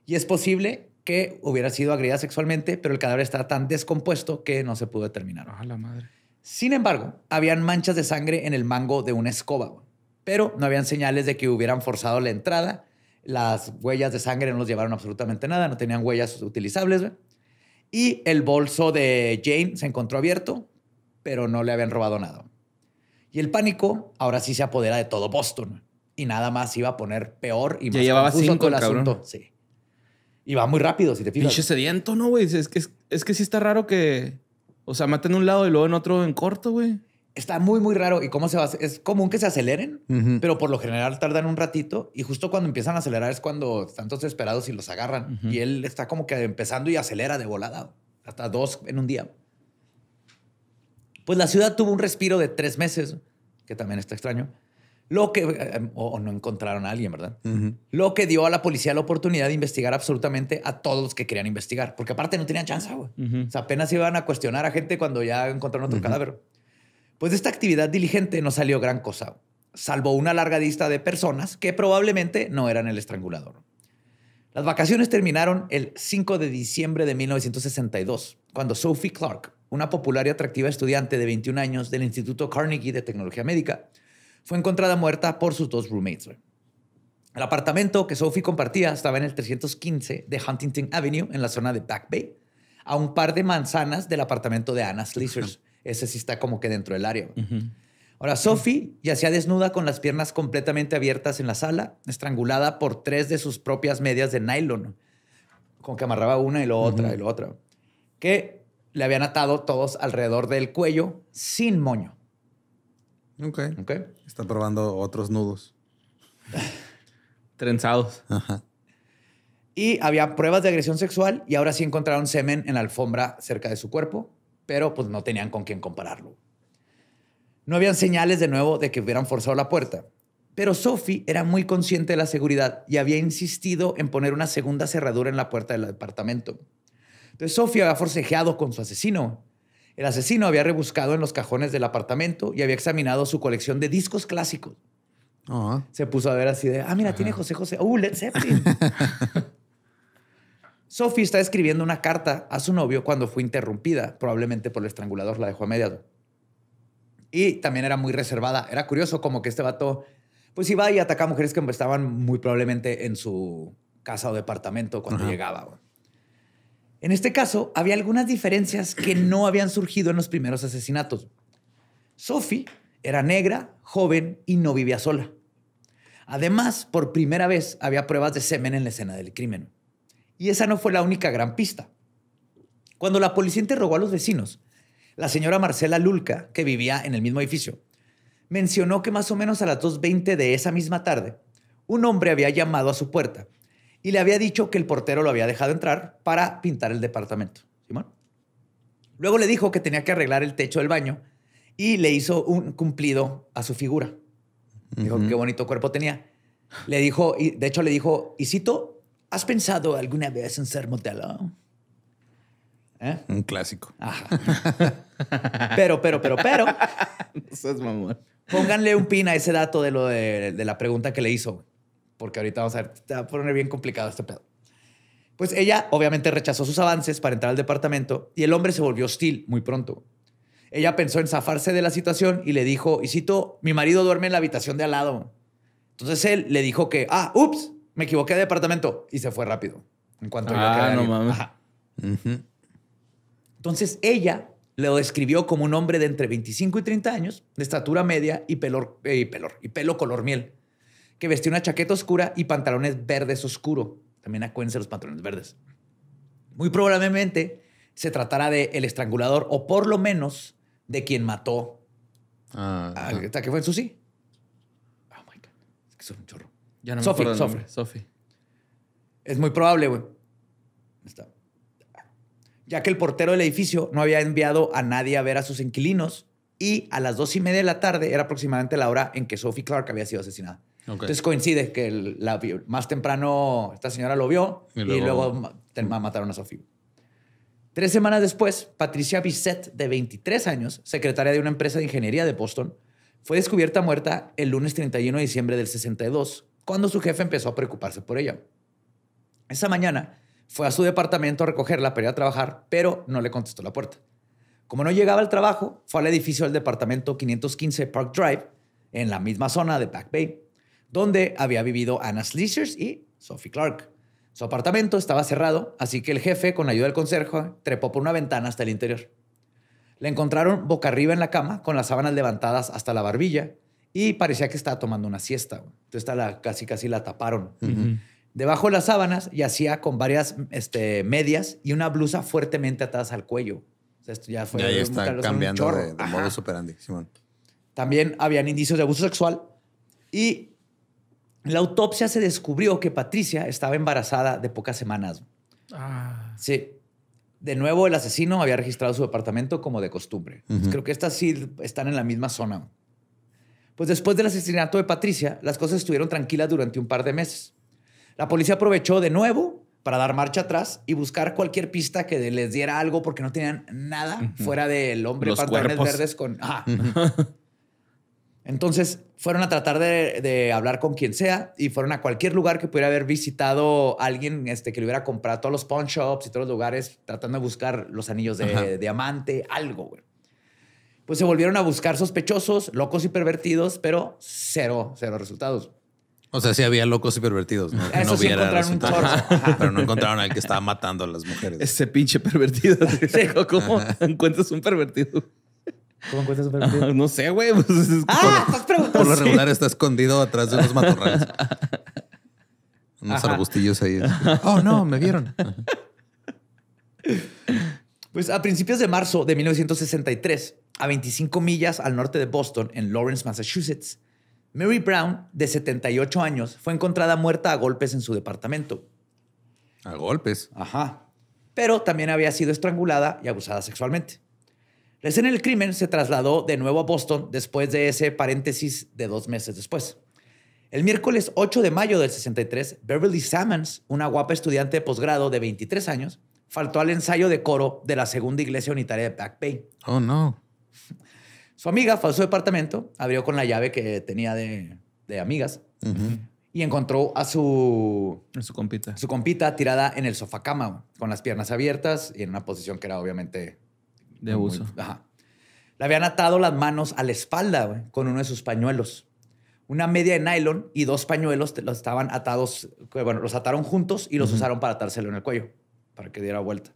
Y es posible que hubiera sido agredida sexualmente, pero el cadáver está tan descompuesto que no se pudo determinar. la madre. Sin embargo, habían manchas de sangre en el mango de una escoba, pero no habían señales de que hubieran forzado la entrada las huellas de sangre no los llevaron absolutamente nada, no tenían huellas utilizables. Y el bolso de Jane se encontró abierto, pero no le habían robado nada. Y el pánico ahora sí se apodera de todo Boston. Y nada más iba a poner peor y más ya llevaba el asunto. Sí. Y va muy rápido, si te fijas. Pinche sediento, ¿no, güey? Es que, es, que sí está raro que... O sea, maten un lado y luego en otro en corto, güey está muy, muy raro. Y cómo se va, es común que se aceleren, pero por lo general tardan un ratito. Y justo cuando empiezan a acelerar es cuando están todos esperados y los agarran. Y él está como que empezando y acelera de volada, hasta dos en un día. Pues la ciudad tuvo un respiro de tres meses, que también está extraño. Lo que, eh, o, no encontraron a alguien, ¿verdad? Lo que dio a la policía la oportunidad de investigar absolutamente a todos los que querían investigar, porque aparte no tenían chance, güey. O sea, apenas iban a cuestionar a gente cuando ya encontraron otro cadáver. Pues de esta actividad diligente no salió gran cosa, salvo una larga lista de personas que probablemente no eran el estrangulador. Las vacaciones terminaron el 5 de diciembre de 1962, cuando Sophie Clark, una popular y atractiva estudiante de 21 años del Instituto Carnegie de Tecnología Médica, fue encontrada muerta por sus dos roommates. El apartamento que Sophie compartía estaba en el 315 de Huntington Avenue, en la zona de Back Bay, a un par de manzanas del apartamento de Anna Slicer's. Ese sí está como que dentro del área. Ahora Ahora, Sophie yacía desnuda con las piernas completamente abiertas en la sala, estrangulada por tres de sus propias medias de nylon, con que amarraba una y lo otra y lo otra, que le habían atado todos alrededor del cuello sin moño. Ok. okay. Está probando otros nudos. [LAUGHS] Trenzados. Ajá. Y había pruebas de agresión sexual y ahora sí encontraron semen en la alfombra cerca de su cuerpo pero pues no tenían con quién compararlo. No habían señales de nuevo de que hubieran forzado la puerta, pero Sophie era muy consciente de la seguridad y había insistido en poner una segunda cerradura en la puerta del apartamento. Entonces Sophie había forcejeado con su asesino. El asesino había rebuscado en los cajones del apartamento y había examinado su colección de discos clásicos. Ah. Se puso a ver así de, ah, mira, tiene José José. Uh, Led Zeppelin. [LAUGHS] Sophie está escribiendo una carta a su novio cuando fue interrumpida, probablemente por el estrangulador, la dejó a mediado. Y también era muy reservada. Era curioso como que este vato, pues iba y atacaba a mujeres que estaban muy probablemente en su casa o departamento cuando llegaba. En este caso, había algunas diferencias que [CLEARS THROAT] no habían surgido en los primeros asesinatos. Sophie era negra, joven y no vivía sola. Además, por primera vez había pruebas de semen en la escena del crimen. Y esa no fue la única gran pista. Cuando la policía interrogó a los vecinos, la señora Marcela Lulca, que vivía en el mismo edificio, mencionó que más o menos a las 2.20 de esa misma tarde, un hombre había llamado a su puerta y le había dicho que el portero lo había dejado entrar para pintar el departamento. Luego le dijo que tenía que arreglar el techo del baño y le hizo un cumplido a su figura. Dijo qué bonito cuerpo tenía. Le dijo, y de hecho le dijo, y ¿Has pensado alguna vez en ser modelo? ¿Eh? Un clásico. Pero, pero, pero, pero. [LAUGHS] Pónganle un pin a ese dato de lo de, la pregunta que le hizo, porque ahorita vamos a ver, te va a poner bien complicado este pedo. Pues ella obviamente rechazó sus avances para entrar al departamento y el hombre se volvió hostil muy pronto. Ella pensó en zafarse de la situación y le dijo, y cito, mi marido duerme en la habitación de al lado. Entonces él le dijo que, ah, ups, me equivoqué de departamento y se fue rápido. En cuanto ah, no mames. Entonces ella lo describió como un hombre de entre 25 y 30 años, de estatura media y, pelor, y, eh, y pelo color miel, que vestía una chaqueta oscura y pantalones verdes oscuro. También acuérdense los pantalones verdes. Muy probablemente se tratará de el estrangulador o por lo menos de quien mató ah, a, que fue en Susi. Oh my God, es que es un chorro. Ya no Sophie, Es muy probable, güey. Ya que el portero del edificio no había enviado a nadie a ver a sus inquilinos y a las dos y media de la tarde era aproximadamente la hora en que Sophie Clark había sido asesinada. Entonces coincide que más temprano esta señora lo vio y luego, mataron a Sophie. Tres semanas después, Patricia Bissett, de 23 años, secretaria de una empresa de ingeniería de Boston, fue descubierta muerta el lunes 31 de diciembre del 62, cuando su jefe empezó a preocuparse por ella. Esa mañana fue a su departamento a recogerla para ir a trabajar, pero no le contestó la puerta. Como no llegaba al trabajo, fue al edificio del departamento 515 Park Drive, en la misma zona de Pack Bay, donde había vivido Anna slizers y Sophie Clark. Su apartamento estaba cerrado, así que el jefe, con ayuda del conserje, trepó por una ventana hasta el interior. Le encontraron boca arriba en la cama, con las sábanas levantadas hasta la barbilla, y parecía que estaba tomando una siesta. Entonces la, casi, casi la taparon. Debajo de las sábanas yacía con varias este, medias y una blusa fuertemente atadas al cuello. esto ya fue. está cambiando de, modo También habían indicios de abuso sexual y la autopsia se descubrió que Patricia estaba embarazada de pocas semanas. Ah. Sí. De nuevo, el asesino había registrado su departamento como de costumbre. Creo que estas sí están en la misma zona. Pues después del asesinato de Patricia, las cosas estuvieron tranquilas durante un par de meses. La policía aprovechó de nuevo para dar marcha atrás y buscar cualquier pista que les diera algo porque no tenían nada fuera del hombre de pantalones verdes con... [LAUGHS] Entonces fueron a tratar de, hablar con quien sea y fueron a cualquier lugar que pudiera haber visitado alguien este, que le hubiera comprado todos los pawn shops y todos los lugares tratando de buscar los anillos de, diamante, algo, pues se volvieron a buscar sospechosos, locos y pervertidos, pero cero, cero resultados. O sea, sí había locos y pervertidos. No, Eso no sí encontraron un [LAUGHS] Pero no encontraron al que estaba matando a las mujeres. Ese pinche pervertido. [LAUGHS] ¿Cómo encuentras un pervertido? ¿Cómo encuentras un pervertido? Ah, no sé, güey. Pues, ah, por, lo regular está escondido atrás de unos matorrales. Unos arbustillos ahí. [LAUGHS] Oh, no, me vieron. Pues a principios de marzo de 1963 a 25 millas al norte de Boston, en Lawrence, Massachusetts. Mary Brown, de 78 años, fue encontrada muerta a golpes en su departamento. A golpes. Ajá. Pero también había sido estrangulada y abusada sexualmente. Recién el crimen se trasladó de nuevo a Boston después de ese paréntesis de dos meses después. El miércoles 8 de mayo del 63, Beverly Sammons, una guapa estudiante de posgrado de 23 años, faltó al ensayo de coro de la Segunda Iglesia Unitaria de Back Bay. Oh, no. [LAUGHS] Su amiga fue a su departamento, abrió con la llave que tenía de, amigas y encontró a su, su compita. su compita tirada en el sofá cama, con las piernas abiertas y en una posición que era obviamente de abuso. Le habían atado las manos a la espalda con uno de sus pañuelos. Una media de nylon y dos pañuelos los estaban atados, bueno, los ataron juntos y los usaron para atárselo en el cuello, para que diera vuelta.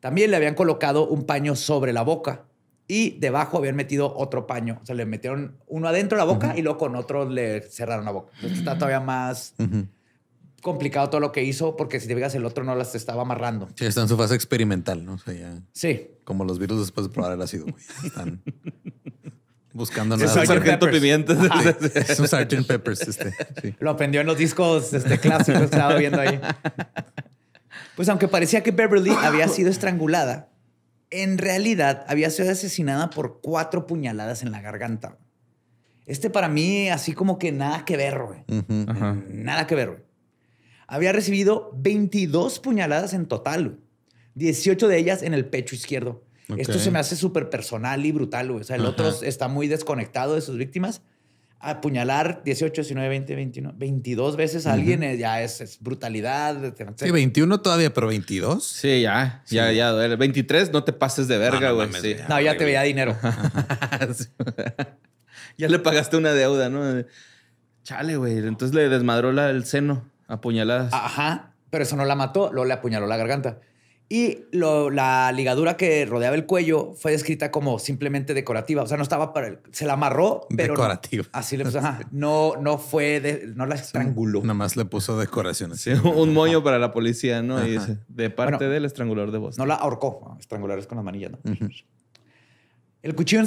También le habían colocado un paño sobre la boca y debajo habían metido otro paño. O sea, le metieron uno adentro la boca y luego con otro le cerraron la boca. está todavía más complicado todo lo que hizo porque si te fijas, el otro no las estaba amarrando. Sí, está en su fase experimental, ¿no? sí. Como los virus después de probar el ácido, güey. Están [LAUGHS] buscando nada. Es un sargento pimienta. [LAUGHS] es un Peppers. Este, lo aprendió en los discos este, clásicos, estaba viendo ahí. Pues aunque parecía que Beverly había sido estrangulada, en realidad había sido asesinada por cuatro puñaladas en la garganta. Este para mí, así como que nada que ver, güey. Nada que ver, güey. Había recibido 22 puñaladas en total, 18 de ellas en el pecho izquierdo. Esto se me hace súper personal y brutal, güey. O sea, el otro está muy desconectado de sus víctimas apuñalar 18, 19, 20, 21, 22 veces a alguien eh, ya es, brutalidad. Sí, 21 todavía, pero 22. Sí, ya, ya, ya. 23 no te pases de verga, güey. No, ya te veía dinero. [LAUGHS] ya le pagaste una deuda, ¿no? Chale, güey. Entonces le desmadró la, el seno, apuñaladas. Ajá, pero eso no la mató, luego le apuñaló la garganta. Y lo, la ligadura que rodeaba el cuello fue descrita como simplemente decorativa. O sea, no estaba para el, se la amarró, pero. Decorativa. así le puso. [LAUGHS] no, no fue, no la estranguló. Nada más le puso decoraciones un moño para la policía, ¿no? Y de parte del estrangulador de voz. No la ahorcó. Estrangulares con las manillas, ¿no? El cuchillo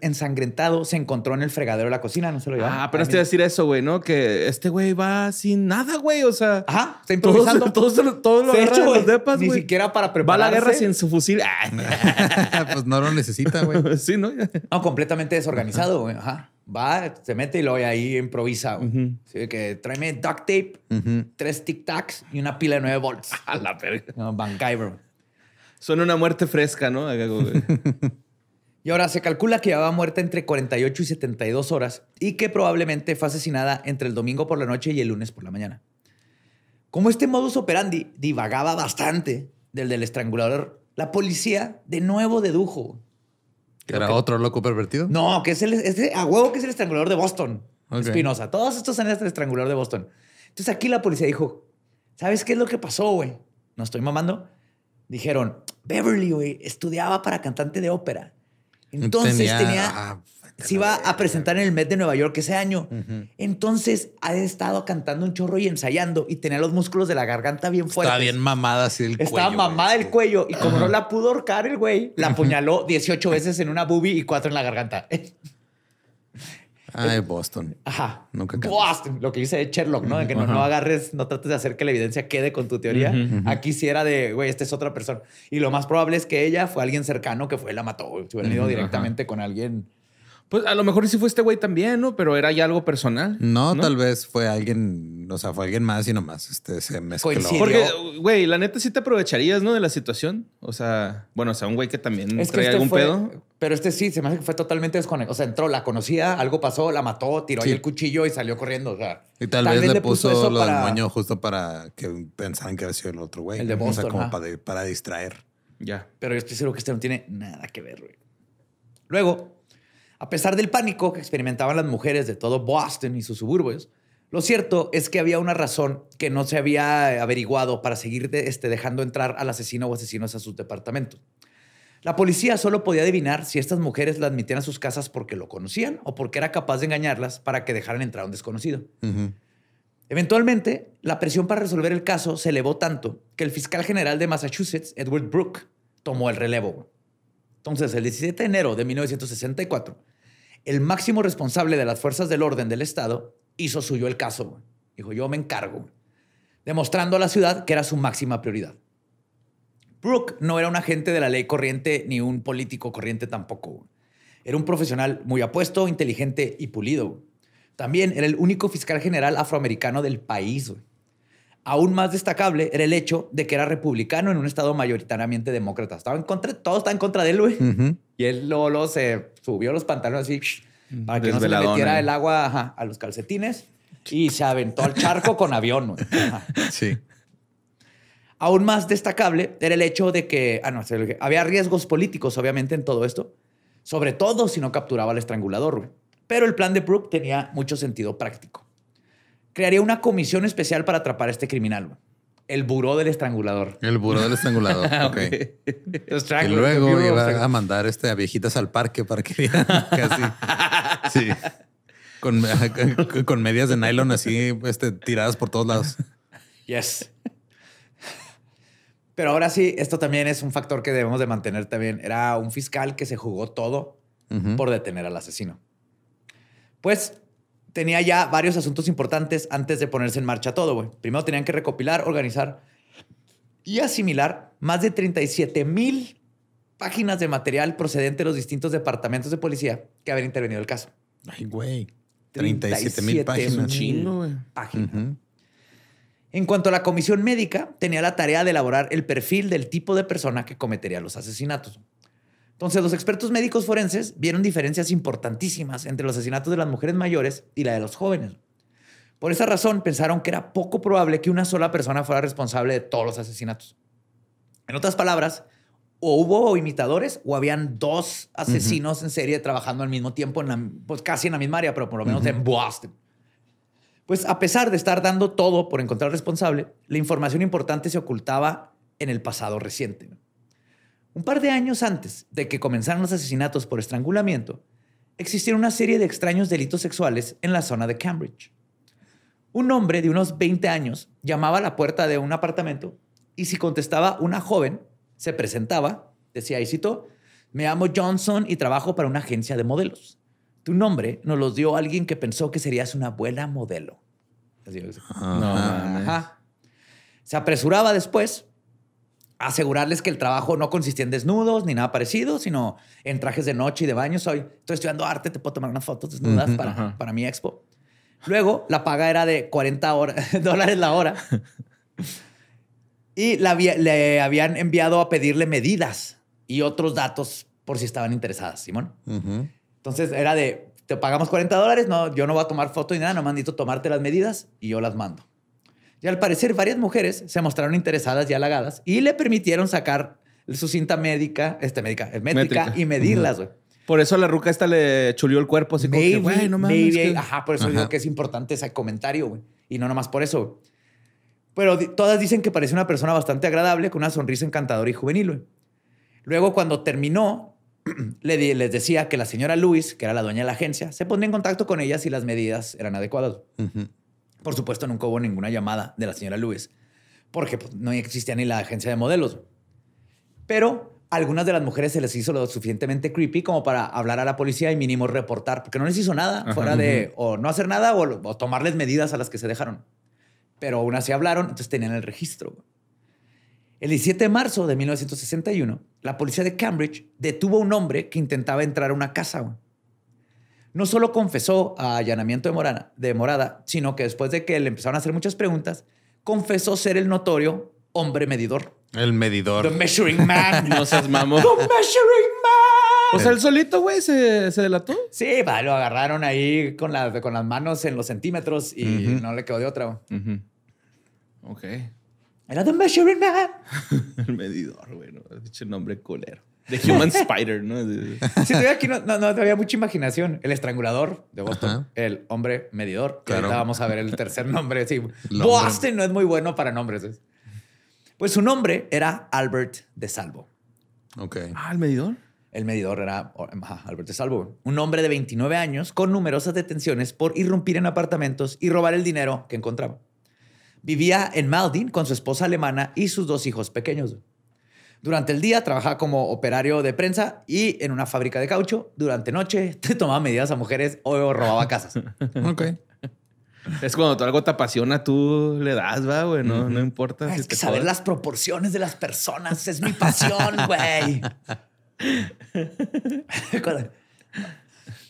ensangrentado se encontró en el fregadero de la cocina, no se lo llevaba. Ah, pero te iba a decir eso, güey, ¿no? Que este güey va sin nada, güey. O sea. Ajá, está improvisando. Todos, lo hecho, los depas, Ni siquiera para preparar. Va a la guerra sin su fusil. Ah. [LAUGHS] pues no lo necesita, güey. [LAUGHS] sí, ¿no? no, completamente desorganizado, güey. Ajá. Va, se mete y lo ahí improvisa. que tráeme duct tape, tres tic-tacs y una pila de nueve volts. [LAUGHS] a la verga. No, Van Suena una muerte fresca, ¿no? Y ahora se calcula que llevaba muerta entre 48 y 72 horas y que probablemente fue asesinada entre el domingo por la noche y el lunes por la mañana. Como este modus operandi divagaba bastante del del estrangulador, la policía de nuevo dedujo. ¿Que era otro loco pervertido? No, que es el, a huevo que es el estrangulador de Boston. Espinosa. Todos estos son el estrangulador de Boston. Entonces aquí la policía dijo, ¿sabes qué es lo que pasó, güey? No estoy mamando. Dijeron, Beverly, güey, estudiaba para cantante de ópera entonces tenía, se iba a presentar en el Met de Nueva York ese año. Entonces ha estado cantando un chorro y ensayando y tenía los músculos de la garganta bien fuertes. Estaba bien mamada así el cuello. Estaba mamada el cuello y como no la pudo ahorcar el güey, la apuñaló 18 veces en una boobie y cuatro en la garganta. Ah, eh, de Boston. Ajá. Nunca Boston. Lo que dice Sherlock, ¿no? De que no, agarres, no trates de hacer que la evidencia quede con tu teoría. Aquí si era de, güey, esta es otra persona. Y lo más probable es que ella fue alguien cercano que fue la mató. Se hubiera ido directamente con alguien pues a lo mejor sí fue este güey también, ¿no? Pero era ya algo personal. No, tal vez fue alguien, o sea, fue alguien más y nomás este, se mezcló. Coincidió. Porque, güey, la neta sí te aprovecharías, ¿no? De la situación. O sea, bueno, o sea, un güey que también este algún pedo. Pero este sí, se me hace que fue totalmente desconectado. O sea, entró, la conocía, algo pasó, la mató, tiró ahí el cuchillo y salió corriendo. O sea, y tal, vez, le puso, puso lo moño justo para que pensaran que había sido el otro güey. El de O sea, como para, para distraer. Ya. Pero yo estoy seguro que este no tiene nada que ver, güey. Luego, a pesar del pánico que experimentaban las mujeres de todo Boston y sus suburbios, lo cierto es que había una razón que no se había averiguado para seguir este, dejando entrar al asesino o asesinos a sus departamentos. La policía solo podía adivinar si estas mujeres la admitían a sus casas porque lo conocían o porque era capaz de engañarlas para que dejaran entrar a un desconocido. Eventualmente, la presión para resolver el caso se elevó tanto que el fiscal general de Massachusetts, Edward Brooke, tomó el relevo. Entonces, el 17 de enero de 1964, el máximo responsable de las fuerzas del orden del Estado hizo suyo el caso. Dijo, yo me encargo, demostrando a la ciudad que era su máxima prioridad. Brooke no era un agente de la ley corriente ni un político corriente tampoco. Era un profesional muy apuesto, inteligente y pulido. También era el único fiscal general afroamericano del país aún más destacable era el hecho de que era republicano en un estado mayoritariamente demócrata. en todo está en contra de él, güey. Y él Lolo se subió los pantalones así mm. para que no se le metiera eh. el agua a los calcetines y se aventó al charco con avión, güey. [LAUGHS] Sí. Aún más destacable era el hecho de ah, que había riesgos políticos, obviamente, en todo esto, sobre todo si no capturaba al estrangulador. Güey. Pero el plan de Brooke tenía mucho sentido práctico crearía una comisión especial para atrapar a este criminal. El buró del estrangulador. El buró del estrangulador. [LAUGHS] ok. y luego iba a mandar este, a viejitas al parque para que [LAUGHS] casi. sí. Con, medias de nylon así este, tiradas por todos lados. Yes. Pero ahora sí, esto también es un factor que debemos de mantener también. Era un fiscal que se jugó todo por detener al asesino. Pues tenía ya varios asuntos importantes antes de ponerse en marcha todo, güey. Primero tenían que recopilar, organizar y asimilar más de 37 mil páginas de material procedente de los distintos departamentos de policía que habían intervenido el caso. Ay, güey. 37 mil páginas. Chino, páginas. En cuanto a la comisión médica, tenía la tarea de elaborar el perfil del tipo de persona que cometería los asesinatos. Entonces, los expertos médicos forenses vieron diferencias importantísimas entre los asesinatos de las mujeres mayores y la de los jóvenes. Por esa razón, pensaron que era poco probable que una sola persona fuera responsable de todos los asesinatos. En otras palabras, o hubo imitadores o habían dos asesinos en serie trabajando al mismo tiempo, en pues casi en la misma área, pero por lo menos en Boston. Pues a pesar de estar dando todo por encontrar responsable, la información importante se ocultaba en el pasado reciente. Un par de años antes de que comenzaran los asesinatos por estrangulamiento, existieron una serie de extraños delitos sexuales en la zona de Cambridge. Un hombre de unos 20 años llamaba a la puerta de un apartamento y si contestaba una joven, se presentaba, decía, y citó, me llamo Johnson y trabajo para una agencia de modelos. Tu nombre nos lo dio alguien que pensó que serías una buena modelo. no, Se apresuraba después asegurarles que el trabajo no consistía en desnudos ni nada parecido, sino en trajes de noche y de baño. Soy, estoy estudiando arte, te puedo tomar unas fotos desnudas para, para mi expo. Luego, la paga era de 40 [LAUGHS] dólares la hora. Y la, le habían enviado a pedirle medidas y otros datos por si estaban interesadas, Simón. Entonces era de, te pagamos 40 dólares, no, yo no voy a tomar foto ni nada, no mandito tomarte las medidas y yo las mando. Y al parecer varias mujeres se mostraron interesadas y halagadas y le permitieron sacar su cinta médica, este médica, eh, y medirlas, güey. Por eso la ruca esta le chulió el cuerpo así maybe, como que, no mames. Ajá, por eso digo que es importante ese comentario, güey. Y no nomás por eso, Pero todas dicen que parece una persona bastante agradable, con una sonrisa encantadora y juvenil, güey. Luego, cuando terminó, [CLEARS THROAT] les decía que la señora Luis, que era la dueña de la agencia, se pondría en contacto con ellas si las medidas eran adecuadas. Por supuesto, nunca hubo ninguna llamada de la señora Lewis, porque pues, no existía ni la agencia de modelos. Pero a algunas de las mujeres se les hizo lo suficientemente creepy como para hablar a la policía y mínimo reportar, porque no les hizo nada fuera de o no hacer nada o, tomarles medidas a las que se dejaron. Pero aún así hablaron, entonces tenían el registro. El 17 de marzo de 1961, la policía de Cambridge detuvo a un hombre que intentaba entrar a una casa no solo confesó a allanamiento de, morada, sino que después de que le empezaron a hacer muchas preguntas, confesó ser el notorio hombre medidor. El medidor. The measuring man. [LAUGHS] no seas mamón. The measuring man. O sea, él solito, güey, ¿se, delató. Sí, va, lo agarraron ahí con, con las manos en los centímetros y no le quedó de otra. Uh Ok. Era The measuring man. [LAUGHS] el medidor, güey. Dicho nombre colero. The Human Spider, ¿no? Si aquí, no, no, había mucha imaginación. El estrangulador de Boston, el hombre medidor, claro. ahorita vamos a ver el tercer nombre. [LAUGHS] Boston no es muy bueno para nombres. Pues su nombre era Albert de Salvo. Ok. Ah, el medidor. El medidor era Albert de Salvo, un hombre de 29 años con numerosas detenciones por irrumpir en apartamentos y robar el dinero que encontraba. Vivía en Maldin con su esposa alemana y sus dos hijos pequeños. Durante el día trabajaba como operario de prensa y en una fábrica de caucho. Durante noche [LAUGHS] te tomaba medidas a mujeres o robaba casas. [LAUGHS] ok. Es cuando algo te apasiona, tú le das, va, güey. No, importa. Es que saber las proporciones de las personas es mi pasión, [LAUGHS] güey.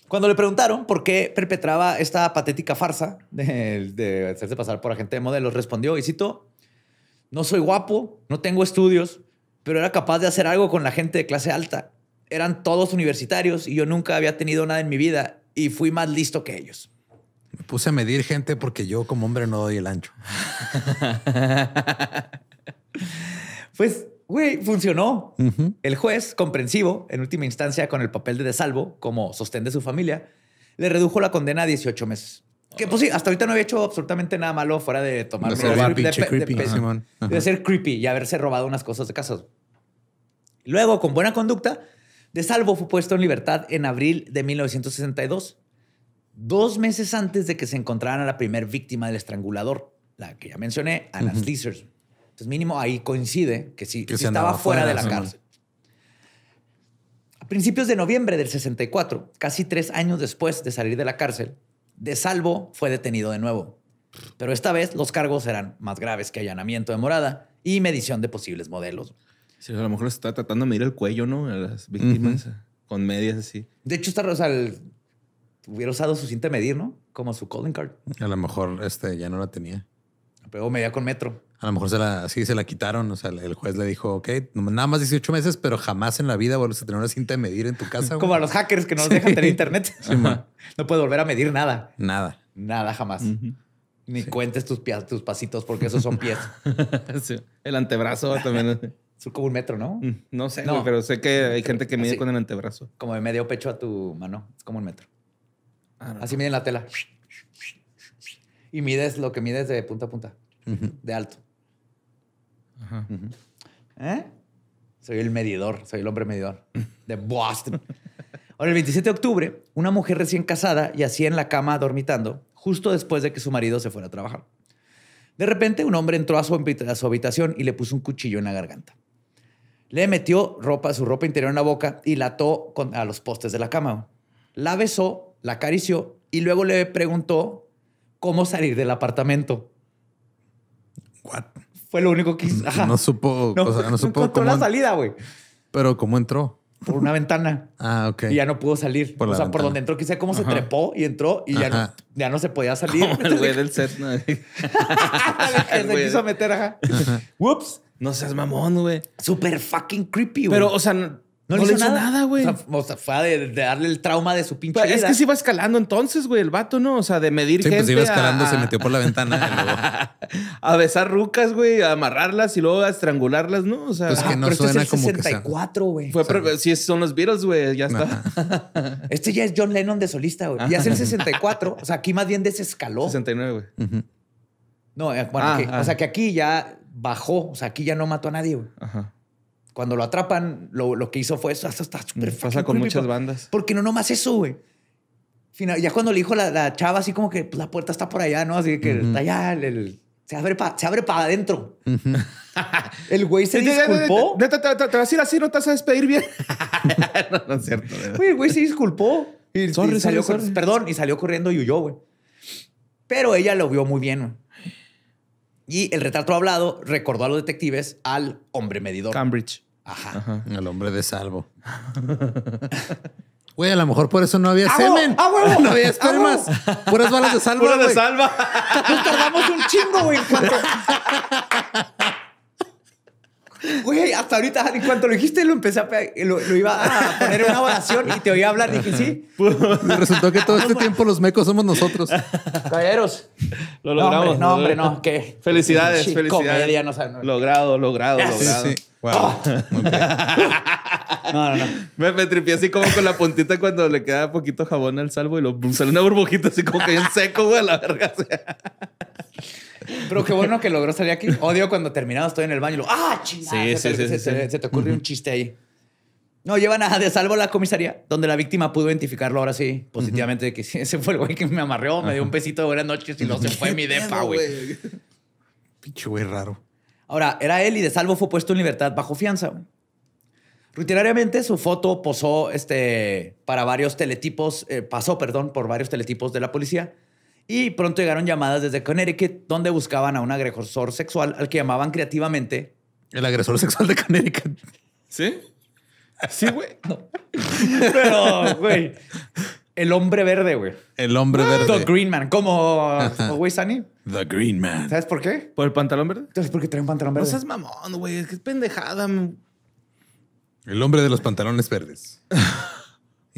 Cuando le preguntaron por qué perpetraba esta patética farsa de, de hacerse pasar por agente de modelos, respondió, y cito, no soy guapo, no tengo estudios, pero era capaz de hacer algo con la gente de clase alta. Eran todos universitarios y yo nunca había tenido nada en mi vida y fui más listo que ellos. Me puse a medir gente porque yo como hombre no doy el ancho. [LAUGHS] pues, güey, funcionó. El juez, comprensivo, en última instancia con el papel de desalvo como sostén de su familia, le redujo la condena a 18 meses. Que pues sí, hasta ahorita no había hecho absolutamente nada malo fuera de tomar... De ser creepy. De, ser creepy y haberse robado unas cosas de casa. Luego, con buena conducta, de salvo fue puesto en libertad en abril de 1962, dos meses antes de que se encontraran a la primer víctima del estrangulador, la que ya mencioné, a las Entonces mínimo ahí coincide que sí, estaba fuera, de la cárcel. A principios de noviembre del 64, casi tres años después de salir de la cárcel, de salvo fue detenido de nuevo. Pero esta vez los cargos eran más graves que allanamiento de morada y medición de posibles modelos. a lo mejor está tratando de medir el cuello, ¿no? A las víctimas con medias así. De hecho, está, o hubiera usado su cinta de medir, ¿no? Como su calling card. A lo mejor este ya no la tenía. Pero medía con metro. A lo mejor se la, sí se la quitaron. O sea, el juez le dijo, ok, nada más 18 meses, pero jamás en la vida vuelves a tener una cinta de medir en tu casa. Como a los hackers que no nos dejan tener internet. [LAUGHS] no puedes volver a medir nada. Nada. Nada jamás. Ni cuentes tus, pasitos porque esos son pies. [LAUGHS] el antebrazo también. Es [LAUGHS] como un metro, ¿no? Mm, no sé, pero sé que hay gente que mide con el antebrazo. Como de medio pecho a tu mano. Es como un metro. Ah, Así miden la tela. Y mides lo que mides de punta a punta. De alto. ¿Eh? Soy el medidor, soy el hombre medidor de Boston. Ahora, el 27 de octubre, una mujer recién casada yacía en la cama dormitando justo después de que su marido se fuera a trabajar. De repente, un hombre entró a su, habitación y le puso un cuchillo en la garganta. Le metió ropa, su ropa interior en la boca y la ató a los postes de la cama. La besó, la acarició y luego le preguntó cómo salir del apartamento fue lo único que No supo, no, supo encontró la salida, güey. Pero ¿cómo entró? Por una ventana. Ah, ok. Y ya no pudo salir. o sea, por donde entró, quise cómo se trepó y entró y ya no, ya no se podía salir. [LAUGHS] el güey del set. ¿no? [LAUGHS] se quiso meter, ajá. Whoops. No seas mamón, güey. Super fucking creepy, güey. Pero, o sea, no, le hizo, nada, güey. O, sea, fue de, darle el trauma de su pues, pinche. vida. es que se iba escalando entonces, güey, el vato, ¿no? O sea, de medir sí, pues, gente. se iba escalando, se metió por la [LAUGHS] ventana. a besar rucas, güey, a amarrarlas y luego a estrangularlas, ¿no? O sea, pues que ah, no pero este suena es el 64, güey. Fue, sí, son los Beatles, güey, ya está. [LAUGHS] este ya es John Lennon de solista, güey. Ya es el 64. o sea, aquí más bien desescaló. 69, güey. No, eh, bueno, ah, o sea, ah. que aquí ya bajó. O sea, aquí ya no mató a nadie, güey. Ajá cuando lo atrapan, lo, que hizo fue eso. Hasta está súper mm, Pasa con muchas bandas. Porque no nomás eso, güey. ya cuando le dijo la, la chava, así como que pues, la puerta está por allá, ¿no? Así que está allá, el, se abre para adentro. [LAUGHS] el güey se disculpó. Te, vas a ir así, no te vas a despedir bien. [LAUGHS] no, no, es cierto. Güey, el güey se disculpó. Y, salió, Perdón, y salió corriendo y huyó, güey. Pero ella lo vio muy bien, Y el retrato hablado recordó a los detectives al hombre medidor. Cambridge. Ajá. El hombre de salvo. [LAUGHS] Güey, a lo mejor por eso no había ¡Ah, semen. ¡Ah, huevo! [LAUGHS] No había ¡Ah, espermas. Puras balas de [LAUGHS] salva. Puras de salva. Nos tardamos un chingo, güey. Güey, hasta ahorita, en cuanto lo dijiste, lo empecé a lo, lo, iba a poner en una oración y te oía hablar. Dije, sí. resultó que todo este tiempo los mecos somos nosotros. Caballeros. Lo logramos. No, hombre, no. Hombre, no ¿qué? Felicidades, felicidades. Comedia, logrado, logrado, logrado. Sí, Wow. Oh. No, no, no. Me, me tripié así como con la puntita cuando le queda poquito jabón al salvo y lo sale una burbujita así como que en seco, güey, a la verga. Pero qué bueno que logró salir aquí. Odio cuando terminado estoy en el baño y lo, ¡ah, chingada! se, te, sí, se, te ocurre un chiste ahí. No llevan a de salvo a la comisaría, donde la víctima pudo identificarlo ahora sí, positivamente, que ese fue el güey que me amarreó, me dio un besito de buenas noches y no se fue mi depa, güey. Pinche güey raro. Ahora, era él y de salvo fue puesto en libertad bajo fianza, Rutinariamente su foto posó este, para varios teletipos, eh, pasó, perdón, por varios teletipos de la policía y pronto llegaron llamadas desde Connecticut donde buscaban a un agresor sexual al que llamaban creativamente. El agresor sexual de Connecticut. ¿Sí? Sí, güey. No. [LAUGHS] Pero, güey. El hombre verde, güey. El hombre verde. The Green Man, como güey Sunny. The Green Man. ¿Sabes por qué? ¿Por el pantalón verde? Entonces, ¿por qué un pantalón verde? No seas mamón, güey. Es que es pendejada. El hombre de los pantalones verdes. [LAUGHS]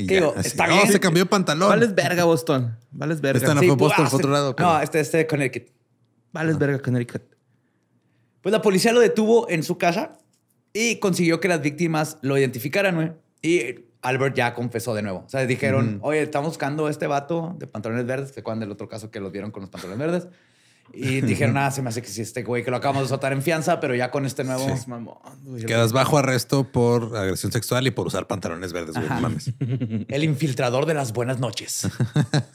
Y ya, digo, está no, se cambió el pantalón. Vales verga, Boston. Vales verga. Este no fue Boston, ah, fue otro lado. No, este, este de Connecticut. Vales ah. verga, Connecticut. Pues la policía lo detuvo en su casa y consiguió que las víctimas lo identificaran, güey. Y Albert ya confesó de nuevo. O sea, dijeron, oye, estamos buscando a este vato de pantalones verdes. ¿Se acuerdan del otro caso que los vieron con los pantalones verdes? Y dijeron, nada, ah, se me hace que sí, este güey que lo acabamos de soltar en fianza, pero ya con este nuevo Quedas bajo arresto por agresión sexual y por usar pantalones verdes, güey. No mames. [LAUGHS] El infiltrador de las buenas noches. [LAUGHS] buenas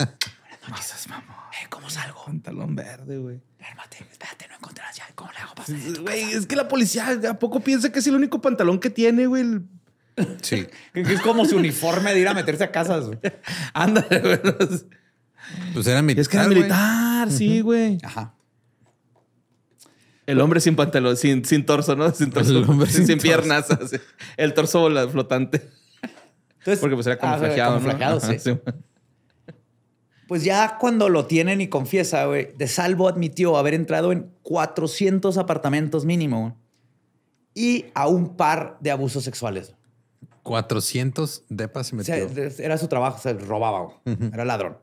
noches, mamón. Eh, ¿Cómo salgo? Pantalón verde, güey. Hermate, espérate, no encontrarás ya. ¿Cómo le hago pasar? Güey, es que la policía, ¿a poco piensa que es el único pantalón que tiene, güey? Sí. [LAUGHS] es como su uniforme de ir a meterse a casas, Ándale, güey. Pues era militar. Es que era militar sí, güey. Ajá. El hombre sin pantalón, sin, torso, ¿no? Sin piernas. El torso flotante. Entonces, Porque pues era camuflajeado. Ah, pues ya cuando lo tienen y confiesa, güey, De Salvo admitió haber entrado en 400 apartamentos mínimo y a un par de abusos sexuales. 400 depas se metió. era su trabajo, se robaba, era ladrón.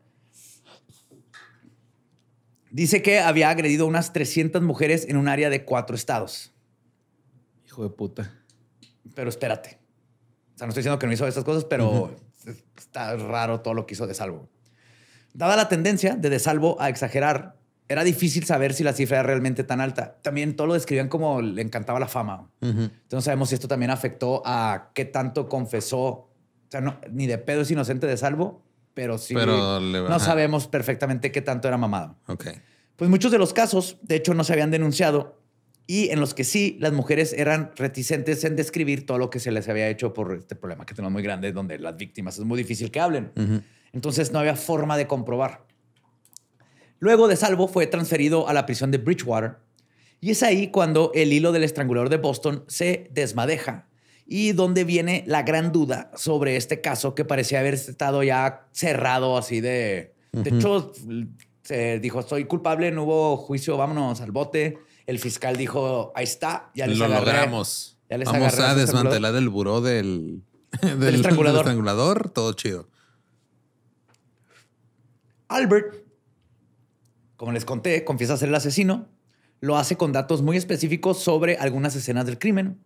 Dice que había agredido unas 300 mujeres en un área de cuatro estados. Hijo de puta. Pero espérate. O sea, no estoy diciendo que no hizo estas cosas, pero está raro todo lo que hizo de salvo. Dada la tendencia de De Salvo a exagerar, era difícil saber si la cifra era realmente tan alta. También todo lo describían como le encantaba la fama. Entonces no sabemos si esto también afectó a qué tanto confesó. O sea, ni de pedo es inocente de salvo, pero sí no sabemos perfectamente qué tanto era mamado. Ok. Pues muchos de los casos, de hecho, no se habían denunciado y en los que sí, las mujeres eran reticentes en describir todo lo que se les había hecho por este problema que tenemos muy grande, donde las víctimas es muy difícil que hablen. Entonces no había forma de comprobar. Luego de salvo fue transferido a la prisión de Bridgewater y es ahí cuando el hilo del estrangulador de Boston se desmadeja y dónde viene la gran duda sobre este caso que parecía haber estado ya cerrado así de... De hecho, se dijo, soy culpable, no hubo juicio, vámonos al bote. El fiscal dijo, ahí está, ya les Lo logramos. les Vamos a este desmantelar el buró del, [LAUGHS] del, del estrangulador. Todo chido. Albert, como les conté, confiesa ser el asesino. Lo hace con datos muy específicos sobre algunas escenas del crimen.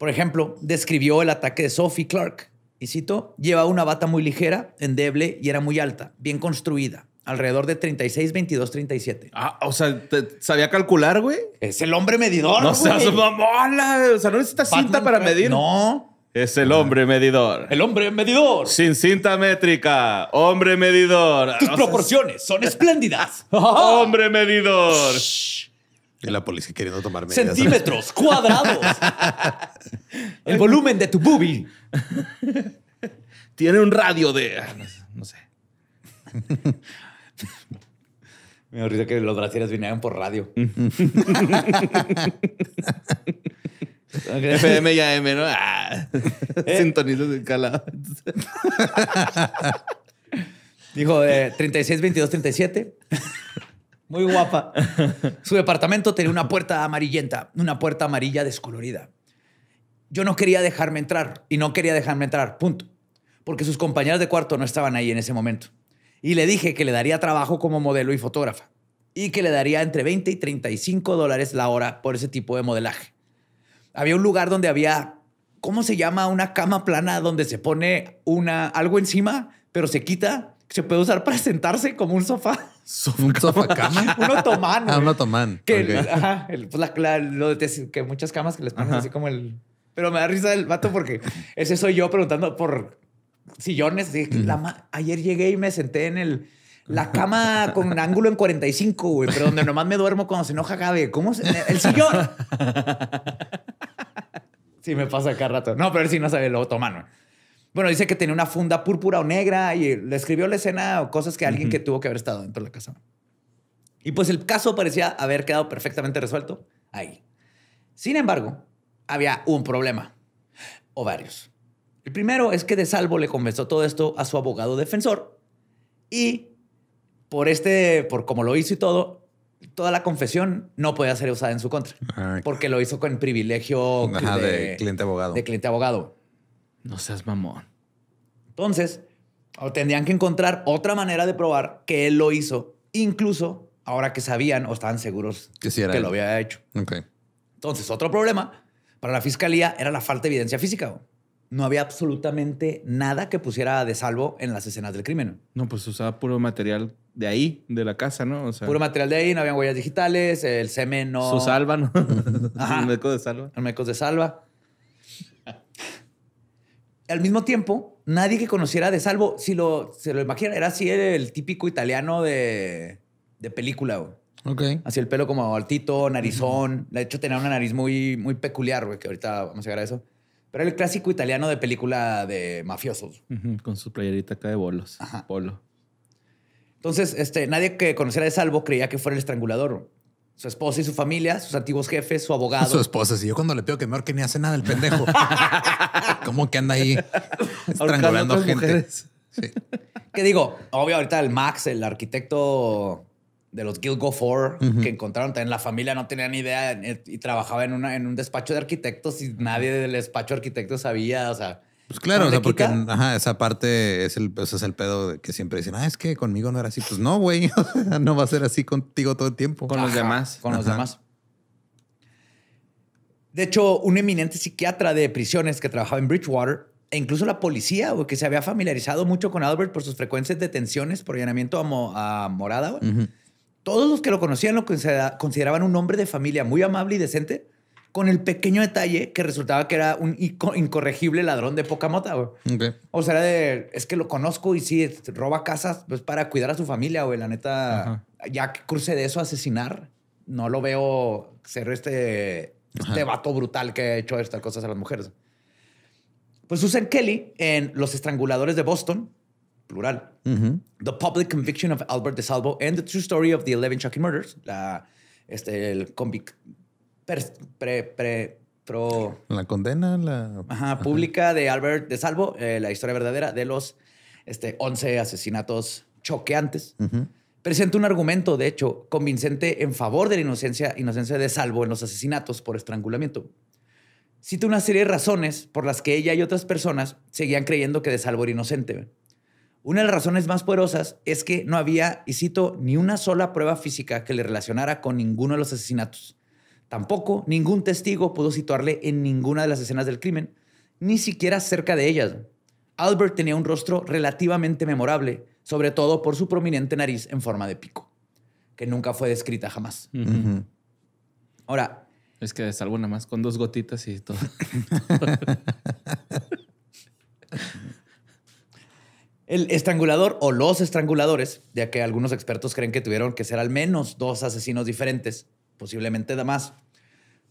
Por ejemplo, describió el ataque de Sophie Clark. Y cito, llevaba una bata muy ligera, endeble y era muy alta, bien construida. Alrededor de 36, 22, 37. Ah, o sea, ¿sabía calcular, güey? Es el hombre medidor. No seas mamola. O sea, no necesitas cinta para medir. No. Es el hombre medidor. El hombre medidor. Sin cinta métrica. Hombre medidor. Tus proporciones son espléndidas. [LAUGHS] hombre medidor. Shh. Y la policía queriendo tomar medidas. Centímetros [LAUGHS] cuadrados. El volumen de tu boobie. Tiene un radio de. Ah, no sé. [LAUGHS] Me da que los brasileños vinieran por radio. [LAUGHS] FM y AM, ¿no? Ah, eh. Sintonizas de calado. Dijo 36, 22, 37 muy guapa. [LAUGHS] Su departamento tenía una puerta amarillenta, una puerta amarilla descolorida. Yo no quería dejarme entrar y no quería dejarme entrar, punto. Porque sus compañeras de cuarto no estaban ahí en ese momento. Y le dije que le daría trabajo como modelo y fotógrafa y que le daría entre 20 y 35 dólares la hora por ese tipo de modelaje. Había un lugar donde había, ¿cómo se llama? Una cama plana donde se pone una, algo encima, pero se quita se puede usar para sentarse como un sofá. ¿Un sofá cama? [LAUGHS] un otomán. Ah, un otomán. Que, muchas camas que les ponen así como el... Pero me da risa el vato porque ese soy yo preguntando por sillones. ayer llegué y me senté en el... La cama con un ángulo en 45, güey, pero donde nomás me duermo cuando se enoja Gabe. ¿Cómo? el sillón. [LAUGHS] sí, me pasa cada rato. No, pero él sí no sabe el otomano bueno, dice que tenía una funda púrpura o negra y le escribió la escena o cosas que alguien que tuvo que haber estado dentro de la casa. Y pues el caso parecía haber quedado perfectamente resuelto ahí. Sin embargo, había un problema, o varios. El primero es que de salvo le confesó todo esto a su abogado defensor y por este, por cómo lo hizo y todo, toda la confesión no podía ser usada en su contra, porque lo hizo con privilegio cliente abogado. De cliente abogado. No seas mamón. Entonces, tendrían que encontrar otra manera de probar que él lo hizo, incluso ahora que sabían o estaban seguros que, lo había hecho. Entonces, otro problema para la fiscalía era la falta de evidencia física. No había absolutamente nada que pusiera de salvo en las escenas del crimen. No, pues usaba puro material de ahí, de la casa, ¿no? puro material de ahí, no habían huellas digitales, el semen no. Su salva, ¿no? [LAUGHS] Ajá. de salva. El meco de salva al mismo tiempo, nadie que conociera de Salvo, si lo, se lo imagina, era así el, típico italiano de, película, güey. Okay. Así el pelo como altito, narizón. De hecho, tenía una nariz muy, muy peculiar, güey, que ahorita vamos a llegar a eso. Pero era el clásico italiano de película de mafiosos. Con su playerita acá de bolos. Entonces, este, nadie que conociera de Salvo creía que fuera el estrangulador su esposa y su familia, sus antiguos jefes, su abogado. Su esposa, sí. yo cuando le pido que me que ni hace nada el pendejo. [LAUGHS] ¿Cómo que anda ahí estrangulando gente? Sí. Que digo, obvio, ahorita el Max, el arquitecto de los Guild Go que encontraron también la familia, no tenía ni idea eh, y trabajaba en, en un despacho de arquitectos y nadie del despacho de arquitectos sabía, o sea. Pues claro, porque esa parte es el, pues, es el pedo que siempre dicen, ah, es que conmigo no era así. Pues no, güey, [LAUGHS] no va a ser así contigo todo el tiempo. Con los demás. Con los demás. De hecho, un eminente psiquiatra de prisiones que trabajaba en Bridgewater e incluso la policía, o que se había familiarizado mucho con Albert por sus frecuentes detenciones por allanamiento a, morada, Todos los que lo conocían lo consideraban un hombre de familia muy amable y decente con el pequeño detalle que resultaba que era un incorregible ladrón de poca mota, O sea, de, es que lo conozco y sí, roba casas pues, para cuidar a su familia, güey. La neta, ya que cruce de eso a asesinar, no lo veo ser este, este vato brutal que ha hecho estas cosas a las mujeres. Pues Susan Kelly en Los Estranguladores de Boston, plural, The Public Conviction of Albert Salvo and the True Story of the Eleven Shocking Murders, este, el convict pro... La condena, la... pública de Albert de Salvo, eh, la historia verdadera de los este, 11 asesinatos choqueantes. Presenta un argumento, de hecho, convincente en favor de la inocencia, inocencia de Salvo en los asesinatos por estrangulamiento. Cita una serie de razones por las que ella y otras personas seguían creyendo que de Salvo era inocente. Una de las razones más poderosas es que no había, y cito, ni una sola prueba física que le relacionara con ninguno de los asesinatos. Tampoco ningún testigo pudo situarle en ninguna de las escenas del crimen, ni siquiera cerca de ellas. Albert tenía un rostro relativamente memorable, sobre todo por su prominente nariz en forma de pico, que nunca fue descrita jamás. Ahora... Es que salvo nada más con dos gotitas y todo. [LAUGHS] El estrangulador o los estranguladores, ya que algunos expertos creen que tuvieron que ser al menos dos asesinos diferentes, posiblemente demás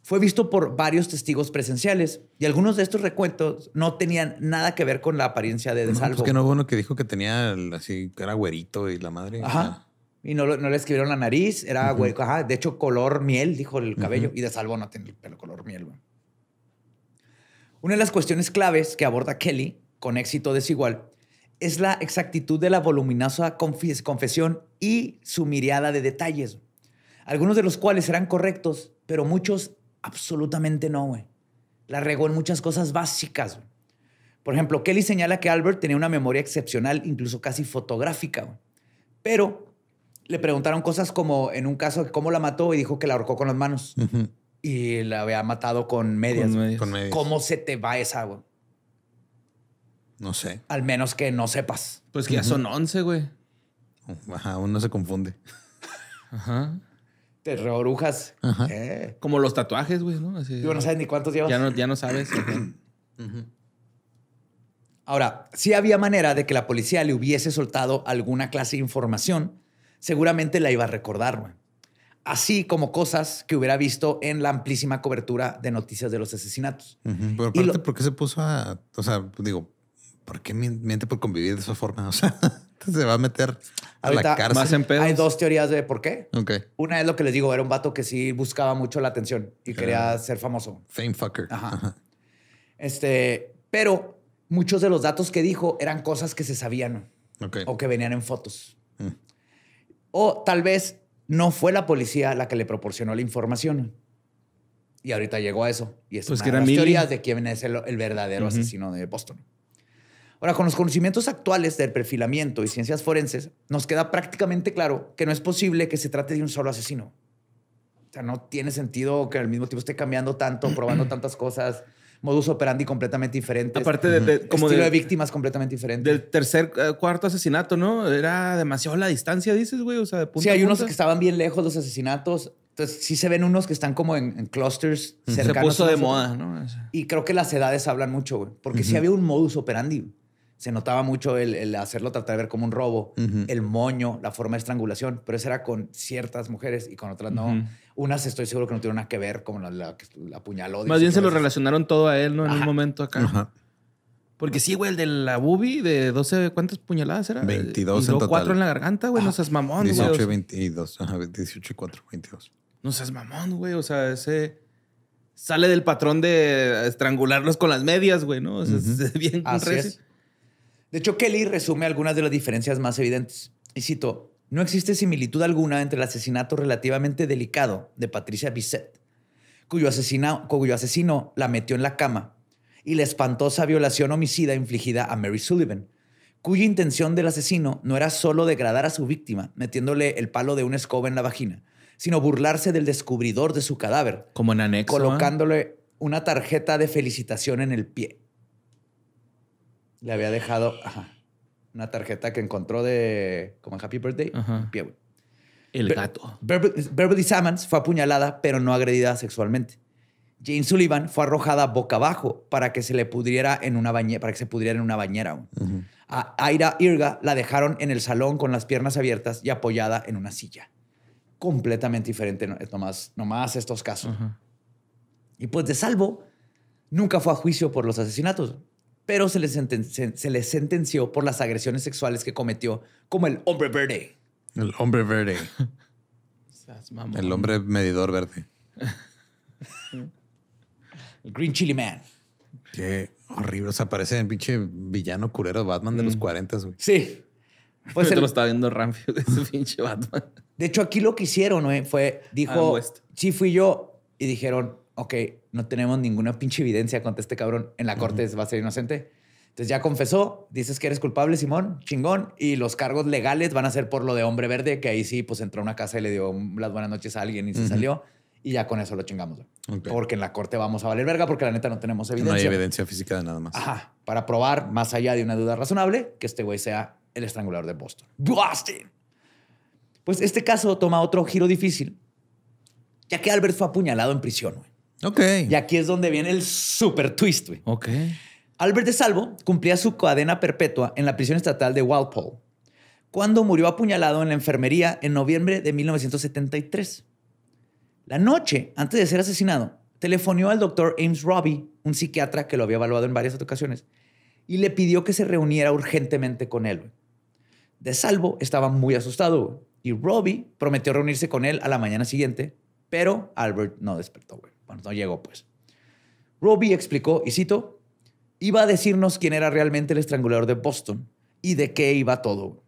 fue visto por varios testigos presenciales y algunos de estos recuentos no tenían nada que ver con la apariencia de pues Desalvo. No, que no hubo uno que dijo que tenía así, que era güerito y la madre. Ajá. Y no, le escribieron la nariz, era güerito, ajá, de hecho color miel, dijo el cabello, y de y Desalvo no tenía el pelo color miel. Una de las cuestiones claves que aborda Kelly con éxito desigual es la exactitud de la voluminosa confesión y su mirada de detalles. Algunos de los cuales eran correctos, pero muchos absolutamente no, güey. La regó en muchas cosas básicas. Güey. Por ejemplo, Kelly señala que Albert tenía una memoria excepcional, incluso casi fotográfica, güey. Pero le preguntaron cosas como, en un caso, cómo la mató y dijo que la ahorcó con las manos. Y la había matado con medias. ¿Cómo se te va esa, güey? No sé. Al menos que no sepas. Pues que ya son 11, güey. Ajá, uno se confunde. Ajá. Te reorujas. Eh. Como los tatuajes, güey, ¿no? Así, no sabes ni cuántos llevas. Ya no, sabes. Ahora, si había manera de que la policía le hubiese soltado alguna clase de información, seguramente la iba a recordar, güey. Así como cosas que hubiera visto en la amplísima cobertura de noticias de los asesinatos. Pero aparte, ¿por qué se puso a. O sea, digo, ¿por qué miente por convivir de esa forma? O sea. [LAUGHS] se va a meter a la cárcel. Más en Hay dos teorías de por qué. Una es lo que les digo, era un vato que sí buscaba mucho la atención y quería ah. ser famoso. Fame fucker. Este, pero muchos de los datos que dijo eran cosas que se sabían o que venían en fotos. Mm. O tal vez no fue la policía la que le proporcionó la información. Y ahorita llegó a eso. Y es pues de teorías de quién es el, verdadero asesino de Boston. Ahora, con los conocimientos actuales del perfilamiento y ciencias forenses, nos queda prácticamente claro que no es posible que se trate de un solo asesino. O sea, no tiene sentido que al mismo tiempo esté cambiando tanto, probando [CLEARS THROAT] tantas cosas, modus operandi completamente diferente. Aparte de, estilo de, víctimas completamente diferente. Del tercer, eh, cuarto asesinato, ¿no? Era demasiado la distancia, dices, güey. O sea, de punta Sí, hay unos que estaban bien lejos los asesinatos. Entonces, sí se ven unos que están como en, clusters cercanos. Se puso de moda, ¿no? Y creo que las edades hablan mucho, güey. Porque sí había un modus operandi se notaba mucho el, hacerlo tratar de ver como un robo, el moño, la forma de estrangulación, pero eso era con ciertas mujeres y con otras no. Unas estoy seguro que no tuvieron nada que ver, como la, la, la puñaló. Más bien se lo relacionaron todo a él, ¿no? En un momento acá. Porque sí, güey, el de la bubi de 12, ¿cuántas puñaladas era? 22 en total. 4 en la garganta, güey, no seas mamón, 18 güey. 18 y 22, ajá, 18 y 4, 22. No seas mamón, güey, o sea, ese sale del patrón de estrangularlos con las medias, güey, ¿no? O sea, [LAUGHS] es bien Así de hecho, Kelly resume algunas de las diferencias más evidentes. Y cito, no existe similitud alguna entre el asesinato relativamente delicado de Patricia Bisset, cuyo, asesino la metió en la cama, y la espantosa violación homicida infligida a Mary Sullivan, cuya intención del asesino no era solo degradar a su víctima metiéndole el palo de una escoba en la vagina, sino burlarse del descubridor de su cadáver. Como en anexo. ¿eh? Colocándole una tarjeta de felicitación en el pie le había dejado una tarjeta que encontró de como Happy Birthday. El gato. Beverly fue apuñalada, pero no agredida sexualmente. Jane Sullivan fue arrojada boca abajo para que se le pudriera en una bañera, para que se en una bañera. A Ira Irga la dejaron en el salón con las piernas abiertas y apoyada en una silla. Completamente diferente, nomás, estos casos. Y pues de salvo, nunca fue a juicio por los asesinatos pero se le, sentenció por las agresiones sexuales que cometió como el hombre verde. El hombre verde. el hombre medidor verde. el Green Chili Man. Qué horrible. O sea, parece el pinche villano curero Batman de los 40, mm. güey. Sí. Pues el... lo está viendo Ramfio de ese pinche Batman. De hecho, aquí lo que hicieron fue, dijo, sí fui yo, y dijeron, ok, no tenemos ninguna pinche evidencia contra este cabrón. En la corte va a ser inocente. Entonces ya confesó, dices que eres culpable, Simón, chingón. Y los cargos legales van a ser por lo de hombre verde, que ahí sí, pues entró a una casa y le dio las buenas noches a alguien y se salió. Y ya con eso lo chingamos. Porque en la corte vamos a valer verga, porque la neta no tenemos evidencia. No hay evidencia física de nada más. Ajá. Para probar, más allá de una duda razonable, que este güey sea el estrangulador de Boston. ¡Boston! Pues este caso toma otro giro difícil, ya que Albert fue apuñalado en prisión, y aquí es donde viene el super twist, güey. Albert de Salvo cumplía su cadena perpetua en la prisión estatal de Walpole cuando murió apuñalado en la enfermería en noviembre de 1973. La noche antes de ser asesinado, telefonó al doctor Ames Robbie, un psiquiatra que lo había evaluado en varias ocasiones, y le pidió que se reuniera urgentemente con él. De Salvo estaba muy asustado y Robbie prometió reunirse con él a la mañana siguiente, pero Albert no despertó. Bueno, no llegó pues. Roby explicó, y cito, iba a decirnos quién era realmente el estrangulador de Boston y de qué iba todo.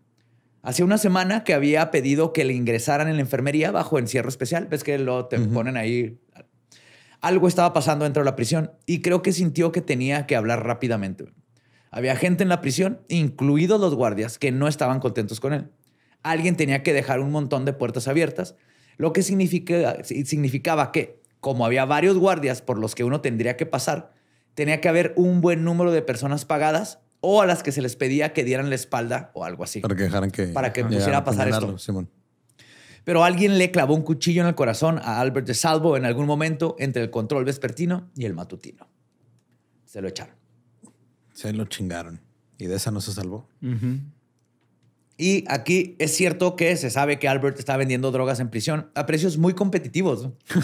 Hacía una semana que había pedido que le ingresaran en la enfermería bajo encierro especial. Ves que lo te ponen ahí. Algo estaba pasando dentro de la prisión y creo que sintió que tenía que hablar rápidamente. Había gente en la prisión, incluidos los guardias, que no estaban contentos con él. Alguien tenía que dejar un montón de puertas abiertas, lo que significaba que como había varios guardias por los que uno tendría que pasar, tenía que haber un buen número de personas pagadas o a las que se les pedía que dieran la espalda o algo así. Para que dejaran que... Para que pusiera a pasar esto. Simón. Pero alguien le clavó un cuchillo en el corazón a Albert de Salvo en algún momento entre el control vespertino y el matutino. Se lo echaron. Se lo chingaron. Y de esa no se salvó. Y aquí es cierto que se sabe que Albert está vendiendo drogas en prisión a precios muy competitivos. [LAUGHS]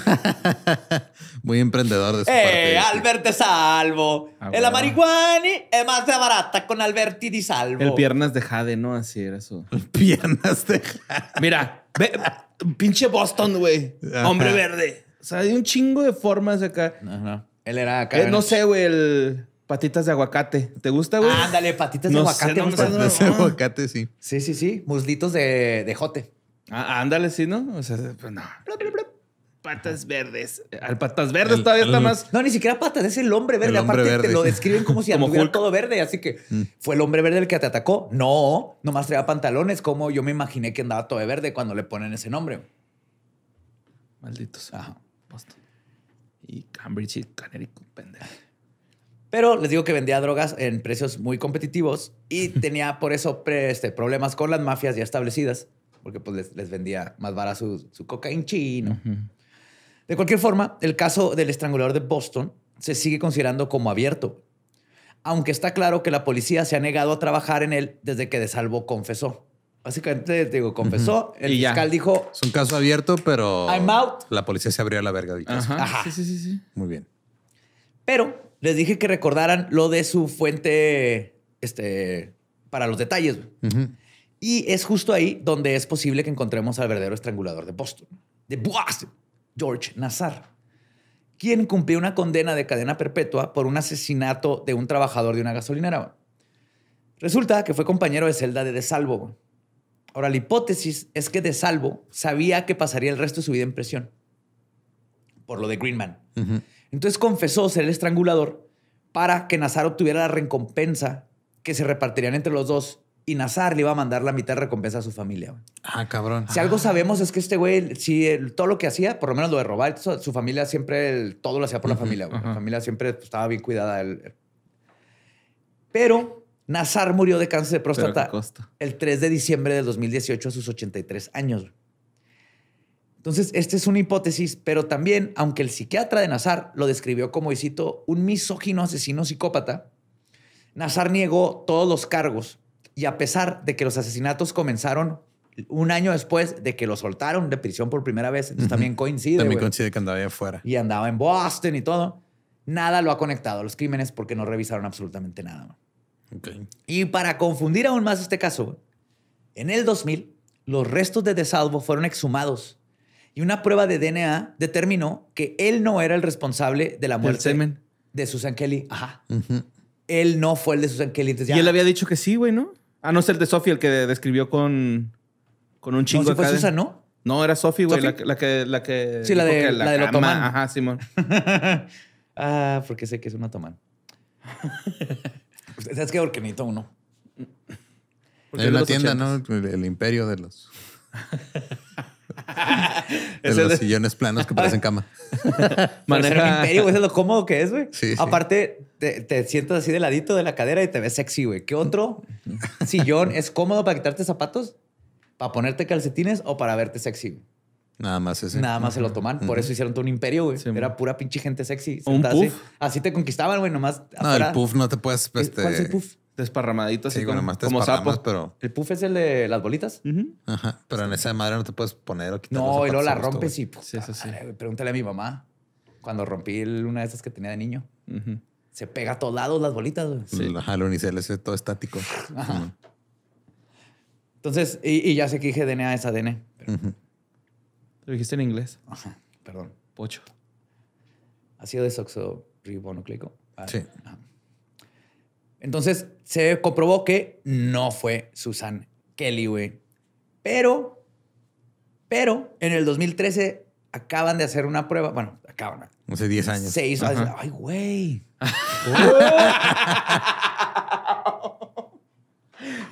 muy emprendedor de su eh, Albert es salvo! Ah, el eh, marihuana es más de barata con Alberti di salvo. El piernas de Jade, ¿no? Así era eso. piernas de Jade. Mira, pinche Boston, güey. Hombre verde. O sea, hay un chingo de formas acá. Ajá. Él era acá. Eh, no sé, güey, el... Patitas de aguacate. ¿Te gusta, güey? Ándale, patitas de aguacate. aguacate, sí. Sí, sí, sí. Muslitos de, jote. Ah, ándale, sí, ¿no? O sea, pues no. Patas verdes. Al patas verdes todavía está más. No, ni siquiera patas, es el hombre verde. Aparte te lo describen como si [LAUGHS] anduviera todo verde. Así que mm. fue el hombre verde el que te atacó. No, nomás traía pantalones, como yo me imaginé que andaba todo de verde cuando le ponen ese nombre. Malditos. Ajá. Y Cambridge y Canérico, pendejo. Pero les digo que vendía drogas en precios muy competitivos y [LAUGHS] tenía por eso este, problemas con las mafias ya establecidas, porque pues les, vendía más barato su, cocaína chino. De cualquier forma, el caso del estrangulador de Boston se sigue considerando como abierto, aunque está claro que la policía se ha negado a trabajar en él desde que de Salvo confesó. Básicamente, digo, confesó. El fiscal dijo. Es un caso abierto, pero. I'm out. La policía se abrió a la verga. Ajá. Sí, sí, sí, sí. Muy bien. Pero les dije que recordaran lo de su fuente este, para los detalles. Y es justo ahí donde es posible que encontremos al verdadero estrangulador de Boston, de George Nazar, quien cumplió una condena de cadena perpetua por un asesinato de un trabajador de una gasolinera. Resulta que fue compañero de celda de De Salvo. Ahora, la hipótesis es que De Salvo sabía que pasaría el resto de su vida en prisión por lo de Greenman. Entonces confesó ser el estrangulador para que Nazar obtuviera la recompensa que se repartirían entre los dos y Nazar le iba a mandar la mitad de recompensa a su familia. Ah, cabrón. Si algo ah. sabemos es que este güey, si todo lo que hacía, por lo menos lo de robar, su familia siempre, todo lo hacía por la familia. La familia siempre estaba bien cuidada. Eh. Pero Nazar murió de cáncer de próstata el 3 de diciembre del 2018 a sus 83 años. Entonces, esta es una hipótesis, pero también, aunque el psiquiatra de Nazar lo describió como, y cito, un misógino asesino psicópata, Nazar negó todos los cargos y a pesar de que los asesinatos comenzaron un año después de que lo soltaron de prisión por primera vez, entonces también coincide. También coincide que andaba ahí afuera. Y andaba en Boston y todo. Nada lo ha conectado a los crímenes porque no revisaron absolutamente nada. Y para confundir aún más este caso, en el 2000, los restos de DeSalvo fueron exhumados y una prueba de DNA determinó que él no era el responsable de la muerte de Susan Kelly. Ajá. Él no fue el de Susan Kelly. y él había dicho que sí, güey, ¿no? Ah, no es el de Sophie, el que describió con, con un chingo no, fue Susan, ¿no? No, era Sophie, güey, la, la, que, la que. Sí, la de, la, la de Ajá, Simón. [LAUGHS] ah, porque sé que es una otomán. ¿Sabes [LAUGHS] qué? Porque necesito uno. en la tienda, ¿no? el, imperio de los. [LAUGHS] [LAUGHS] de los sillones planos que parecen cama. [LAUGHS] Maneja... imperio, es lo cómodo que es, güey. Aparte, Te, te, sientas así de ladito de la cadera y te ves sexy, güey. ¿Qué otro sillón es cómodo para quitarte zapatos, para ponerte calcetines o para verte sexy? Nada más ese. Nada más el otomán. toman. Por eso hicieron todo un imperio, güey. Era pura pinche gente sexy. Un Así. te conquistaban, güey, nomás. No, el puff no te puedes desparramadito, así como, zapas, Pero... ¿El puff es el de las bolitas? Ajá. Pero en esa madre no te puedes poner o quitar. No, y luego la rompes y. sí, sí. pregúntale a mi mamá cuando rompí una de esas que tenía de niño. Se pega a todos lados las bolitas. Ajá, lo inicial es todo estático. Entonces, y, ya sé que dije DNA es ADN. Lo dijiste en inglés. Ajá, perdón. Pocho. ¿Ha sido Soxo Ribonucleico? Ah, sí. Entonces se comprobó que no fue Susan Kelly, güey. Pero, pero en el 2013 acaban de hacer una prueba. Bueno, acaban. No sé, 10 años. Se hizo. Ay, güey.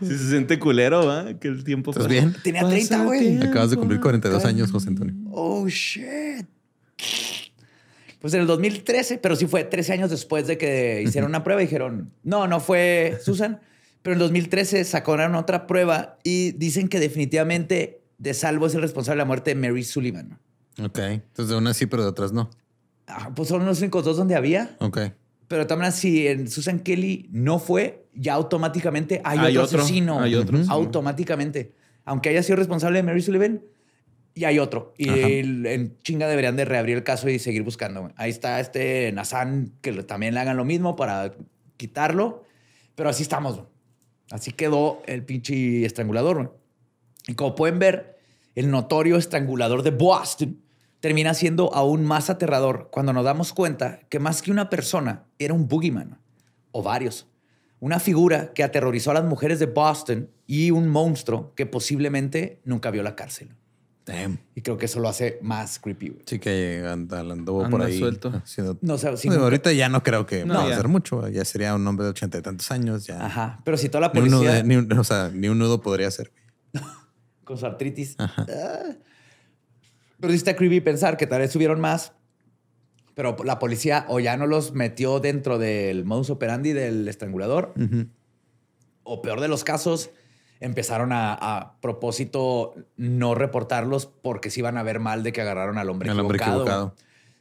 Si se siente culero, ¿va? Que el tiempo ¿Estás bien? Tenía 30, güey. Acabas de cumplir 42 años, José Antonio. Oh, shit. Pues en el 2013, pero sí fue 13 años después de que hicieron una prueba y dijeron, no, no fue Susan. Pero en 2013 sacaron otra prueba y dicen que definitivamente de salvo es el responsable de la muerte de Mary Sullivan. Ok. Entonces de unas sí, pero de otras no. Ah, pues son los únicos dos donde había. Ok. Pero también si en Susan Kelly no fue, ya automáticamente hay, otro, asesino. Hay otro. Automáticamente. Aunque haya sido responsable de Mary Sullivan, y hay otro. Y en chinga deberían de reabrir el caso y seguir buscando. Ahí está este Nazan, que también le hagan lo mismo para quitarlo. Pero así estamos. Así quedó el pinche estrangulador. Y como pueden ver, el notorio estrangulador de Boston termina siendo aún más aterrador cuando nos damos cuenta que más que una persona era un boogeyman o varios. Una figura que aterrorizó a las mujeres de Boston y un monstruo que posiblemente nunca vio la cárcel. Y creo que eso lo hace más creepy. Sí, que anduvo por ahí. suelto. Ah, no, ahorita ya no creo que va a mucho. Ya sería un hombre de ochenta y tantos años. Ya. Ajá. Pero si toda la policía. Ni un nudo, o sea, ni un nudo podría ser. [LAUGHS] Con su artritis. Ah. Pero sí está creepy pensar que tal vez subieron más. Pero la policía o ya no los metió dentro del modus operandi del estrangulador. O peor de los casos empezaron a, propósito no reportarlos porque se iban a ver mal de que agarraron al hombre, equivocado. hombre equivocado.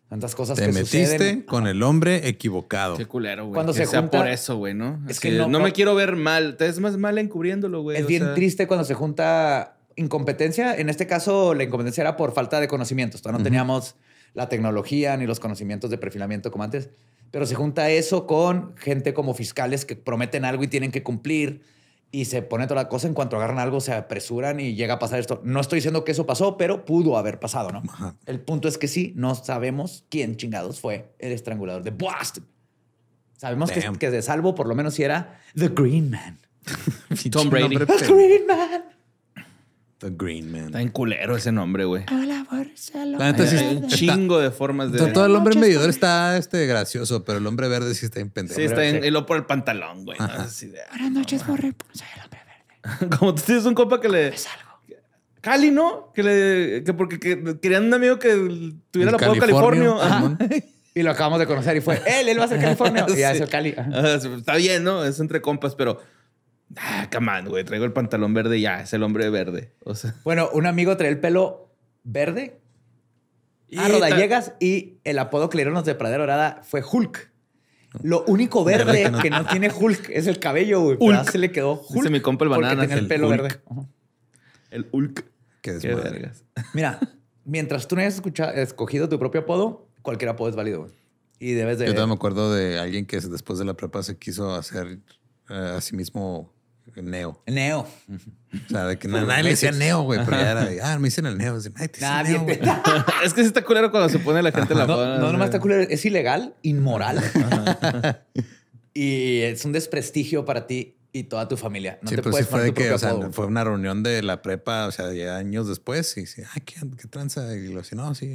Tantas cosas Te que metiste con el hombre equivocado. Qué culero, güey. Cuando que se sea junta, por eso, güey, ¿no? es que no, me quiero ver mal. Te es más mal encubriéndolo, güey. Es bien triste cuando se junta incompetencia. En este caso, la incompetencia era por falta de conocimientos. Todavía no teníamos la tecnología ni los conocimientos de perfilamiento como antes. Pero se junta eso con gente como fiscales que prometen algo y tienen que cumplir y se pone toda la cosa. En cuanto agarran algo, se apresuran y llega a pasar esto. No estoy diciendo que eso pasó, pero pudo haber pasado, ¿no? El punto es que sí, no sabemos quién chingados fue el estrangulador de Boston. Sabemos que, que, de salvo, por lo menos, si era The Green Man. [LAUGHS] Tom Brady. The Green Man. The Green Man. Está en culero ese nombre, güey. Hola, por La neta sí un chingo de formas de. Todo el hombre medidor está este, gracioso, pero el hombre verde sí está en pendejo. Sí, está en lo por el pantalón, güey. No sé si Buenas noches, Borre. Soy el hombre verde. [LAUGHS] Como tú tienes un compa que le. Es algo. Cali, ¿no? Que le. Que porque querían un amigo que tuviera El la apodo California. Y lo acabamos de conocer y fue él, él va a ser California. [LAUGHS] Y ya Cali. Ah, está bien, ¿no? Es entre compas, pero Ah, come güey, traigo el pantalón verde ya, es el hombre verde. O sea. Bueno, un amigo trae el pelo verde. Y ah, Rodallegas y el apodo que le dieron los de Pradera Dorada fue Hulk. Lo único verde que no. tiene Hulk es el cabello, güey. Hulk. se le quedó Hulk. mi el banana. Porque el, pelo verde. El Hulk. es Mira, mientras tú no hayas escogido tu propio apodo, cualquier apodo es válido, Y debes de... Yo también me acuerdo de alguien que después de la prepa se quiso hacer uh, eh, mismo Neo. Neo. O sea, de que [LAUGHS] nadie le decía Neo, güey, pero ya era ah, me dicen el Neo. Ay, te nadie neo, [LAUGHS] es que sí está culero cuando se pone la gente la la No, no, nomás está culero, es ilegal, inmoral. [LAUGHS] y es un desprestigio para ti y toda tu familia. No te puedes sí fue que, fue una reunión de la prepa, o sea, años después y dice ay ¿qué, qué tranza? Y lo decía, no, sí,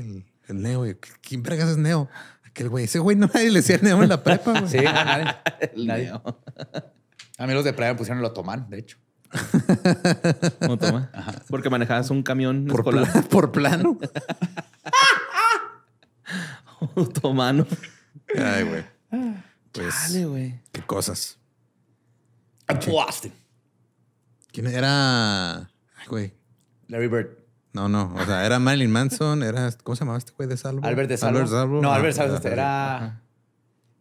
el, Neo. ¿Quién vergas es Neo? el güey, ese güey no nadie le decía neón en la prepa, güey. Sí, no, [LAUGHS] nadie. A mí los de prepa me pusieron el otomán, de hecho. Porque manejabas un camión por, [LAUGHS] plano. [LAUGHS] Otomano. Ay, güey. Pues, Dale, güey. Qué cosas. Boston. ¿Quién era? Ay, güey. Larry Bird. No, no. O sea, era Marilyn Manson, era. Este, ¿Cómo se llamaba este güey de Salvo? Albert de Salvo. No, Albert Salvo este, era. era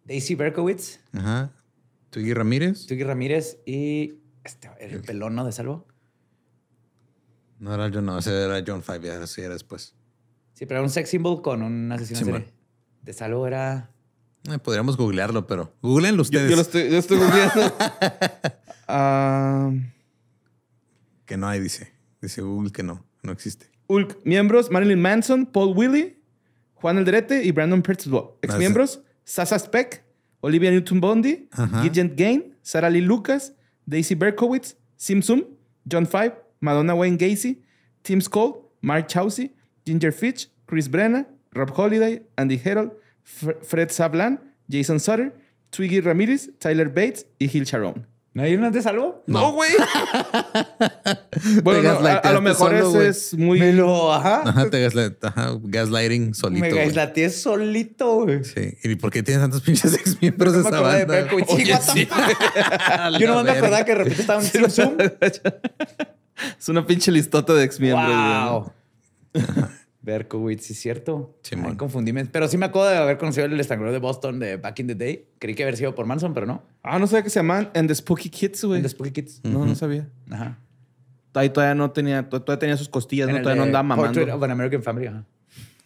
Daisy Berkowitz. Ajá. Twiggy Ramírez. Twiggy Ramírez y. Este, el pelón, ¿no? De Salvo. No era John, no, ese era John Five, ya así era después. Sí, pero era un sex symbol con un asesino serie. De Salvo era. Eh, podríamos googlearlo, pero googleenlo ustedes. Yo, lo estoy, yo estoy googleando. [LAUGHS] Ah. Que no hay, dice. Dice Google que no. No existe. Hulk, miembros, Marilyn Manson, Paul Willy, Juan Alderete y Brandon ex ah, Exmiembros, Sasa Speck, Olivia Newton-Bondi, Gidget Gain, Sara Lee Lucas, Daisy Berkowitz, Simsum, John Five, Madonna Wayne Gacy, Tim Skoll, Mark Chaucy, Ginger Fitch, Chris Brenna, Rob Holiday, Andy Herald Fred Sablan, Jason Sutter, Twiggy Ramirez Tyler Bates y Gil Sharon. ¿Hay no de salvo? No, güey. [LAUGHS] bueno, a, lo mejor ese es muy. ajá. Ajá, te gaslighting solito. Me gaslateé solito, güey. Sí. ¿Y por qué tienes tantos [LAUGHS] pinches ex miembros de esta banda? [LAUGHS] Yo no me acordaba que de repente estaba en Zoom. Es una pinche listota de ex miembros. Wow. Berkowitz, ¿sí es cierto? Sí, Ay, confundíme. Pero sí me acuerdo de haber conocido el estangulero de Boston de Back in the Day. Creí que haber sido por Manson, pero no. Ah, no sabía que se llamaban en the Spooky Kids, güey. the Spooky Kids. No, no sabía. Ajá. Ahí todavía no tenía, todavía tenía sus costillas, ¿no? todavía no andaba mamando. Of American Family,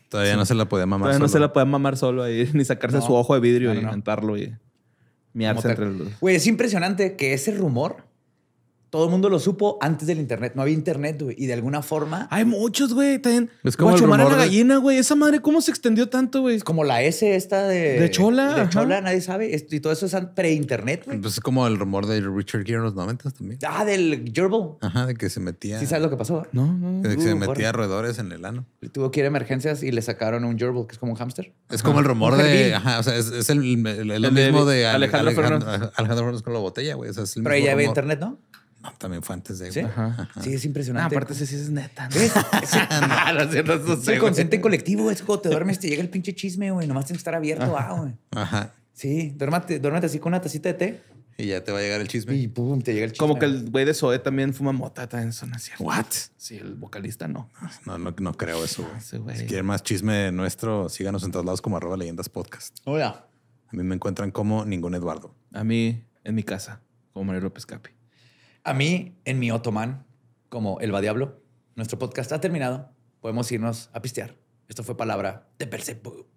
Todavía no se la podía mamar Todavía no se la podía mamar solo ahí, [LAUGHS] ni sacarse su ojo de vidrio y no. inventarlo y miarse entre los Güey, es impresionante que ese rumor todo el mundo lo supo antes del internet. No había internet, güey. Y de alguna forma. Hay muchos, güey. También. Es como el rumor la gallina, güey. Esa madre, ¿cómo se extendió tanto, güey? Es como la S esta de. De Chola. De Chola, nadie sabe. Y todo eso es pre-internet, güey. Pues es como el rumor de Richard Gere en los 90 también. Ah, del gerbil. Ajá, de que se metía. ¿Sí sabes lo que pasó? No, no. De que se uh, metía roedores en el ano. Tuvo que ir a emergencias y le sacaron un gerbil, que es como un hámster. Es como el rumor de. Ajá, o sea, es, el, el, mismo de, Alejandro, Fernández. Alejandro con la botella, güey. O sea, Pero ya había internet, ¿no? No, también fue antes de. Sí, sí es impresionante. Ah, aparte, ese sí es neta. ¿no? ¿Es? [LAUGHS] no, no, en colectivo, es como te duermes, te llega el pinche chisme, güey. Nomás tienes que estar abierto, ajá. ah, güey. Ajá. Sí, duérmate, duérmete así con una tacita de té. Y ya te va a llegar el chisme. Y pum, te llega el chisme. Como que el güey de SOE también fuma mota, también son así. ¿What? Sí, el vocalista no. No, no, creo eso, güey. si quieren más chisme nuestro, síganos en todos lados como arroba leyendas podcast. Hola. A mí me encuentran como ningún Eduardo. A mí en mi casa, como Mario López Capi. A mí, en mi otoman, como el va diablo, nuestro podcast ha terminado. Podemos irnos a pistear. Esto fue palabra de Persepo.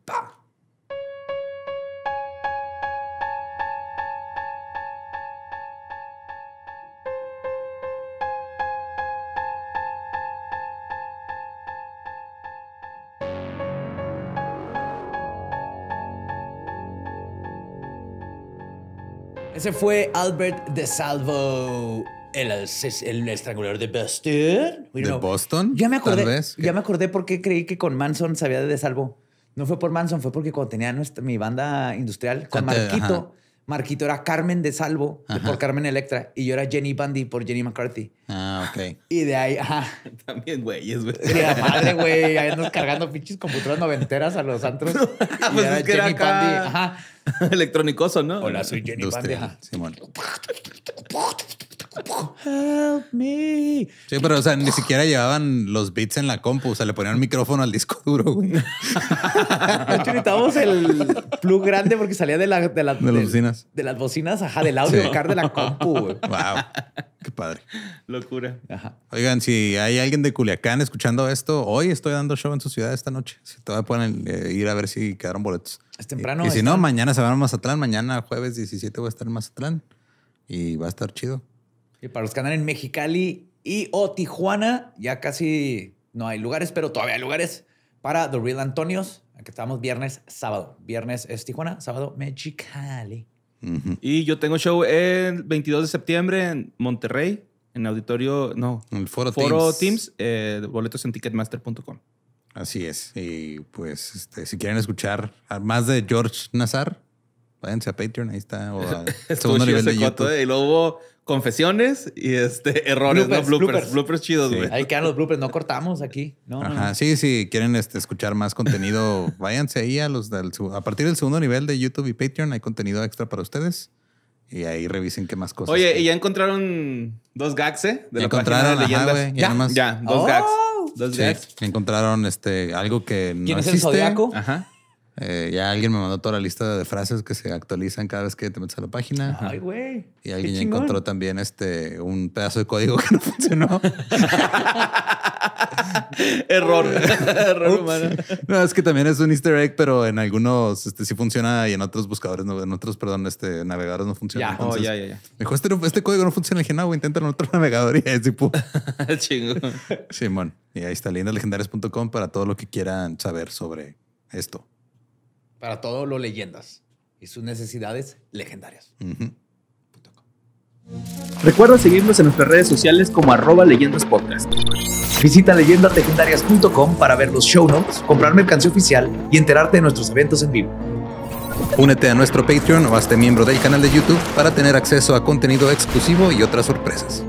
Ese fue Albert de Salvo. El, estrangulador de Buster. ¿De Boston? Ya me acordé. ya me acordé porque creí que con Manson sabía de Salvo. No fue por Manson, fue porque cuando tenía mi banda industrial con Marquito, Marquito era Carmen de Salvo por Carmen Electra y yo era Jenny Bundy por Jenny McCarthy. Ah, ok. Y de ahí, ajá. [LAUGHS] También, güey, es verdad. la madre, güey. Ahí nos cargando pinches computadoras noventeras a los antros. [LAUGHS] Ah, pues y era Jenny Bandy. Ajá. [LAUGHS] Electrónicoso, ¿no? Hola, soy Jenny Bundy. Ajá. Simón. Help me. Sí, pero o sea, ni siquiera llevaban los beats en la compu. O sea, le ponían el micrófono al disco duro, güey. [LAUGHS] Necesitábamos el plug grande porque salía de, de, las bocinas. De las bocinas, ajá, del audio card de la compu, güey. Wow. Qué padre. Locura. Ajá. Oigan, si hay alguien de Culiacán escuchando esto, hoy estoy dando show en su ciudad esta noche. Si todavía pueden eh, ir a ver si quedaron boletos. Es temprano. Y, si no, mañana se van a Mazatlán. Mañana, jueves 17, voy a estar en Mazatlán. Y va a estar chido para los que andan en Mexicali y o Tijuana, ya casi no hay lugares, pero todavía hay lugares para The Real Antonios. Aquí estamos viernes, sábado. Viernes es Tijuana, sábado Mexicali. Y yo tengo show el 22 de septiembre en Monterrey, en auditorio, no, en el Foro, Foro Teams, eh, boletos en ticketmaster.com. Así es. Y pues, este, si quieren escuchar más de George Nazar, váyanse a Patreon, ahí está. O a [LAUGHS] segundo nivel de y confesiones y este [LAUGHS] errores, bloopers, no bloopers, bloopers, chidos, güey. Ahí quedan los bloopers, no cortamos aquí. No, Ajá, sí, si sí. quieren este, escuchar más contenido, [LAUGHS] váyanse ahí a los del a partir del segundo nivel de YouTube y Patreon hay contenido extra para ustedes. Y ahí revisen qué más cosas. Oye, ¿y ya encontraron dos gags, eh? De la encontraron, ya, ya, dos gags. Oh. Dos gags. Encontraron este, algo que ¿Quién no es el Zodíaco? Ajá. Eh, ya alguien me mandó toda la lista de frases que se actualizan cada vez que te metes a la página. Ay, güey. Y alguien ya encontró también este un pedazo de código [LAUGHS] que no funcionó. [LAUGHS] Error. [LAUGHS] Error humano. No, es que también es un easter egg, pero en algunos este, sí funciona y en otros buscadores, no, en otros, perdón, este navegadores no funciona. Ya, oh, ya, ya, Dijo, este, este, código no funciona. en dije, intenta en otro navegador y es tipo. Chingo. Simón. y ahí está legendares.com para todo lo que quieran saber sobre esto. Para todo lo leyendas y sus necesidades legendarias. Recuerda seguirnos en nuestras redes sociales como arroba leyendas podcast. Visita leyendaslegendarias.com para ver los show notes, comprar mercancía oficial y enterarte de nuestros eventos en vivo. Únete a nuestro Patreon o hazte miembro del canal de YouTube para tener acceso a contenido exclusivo y otras sorpresas.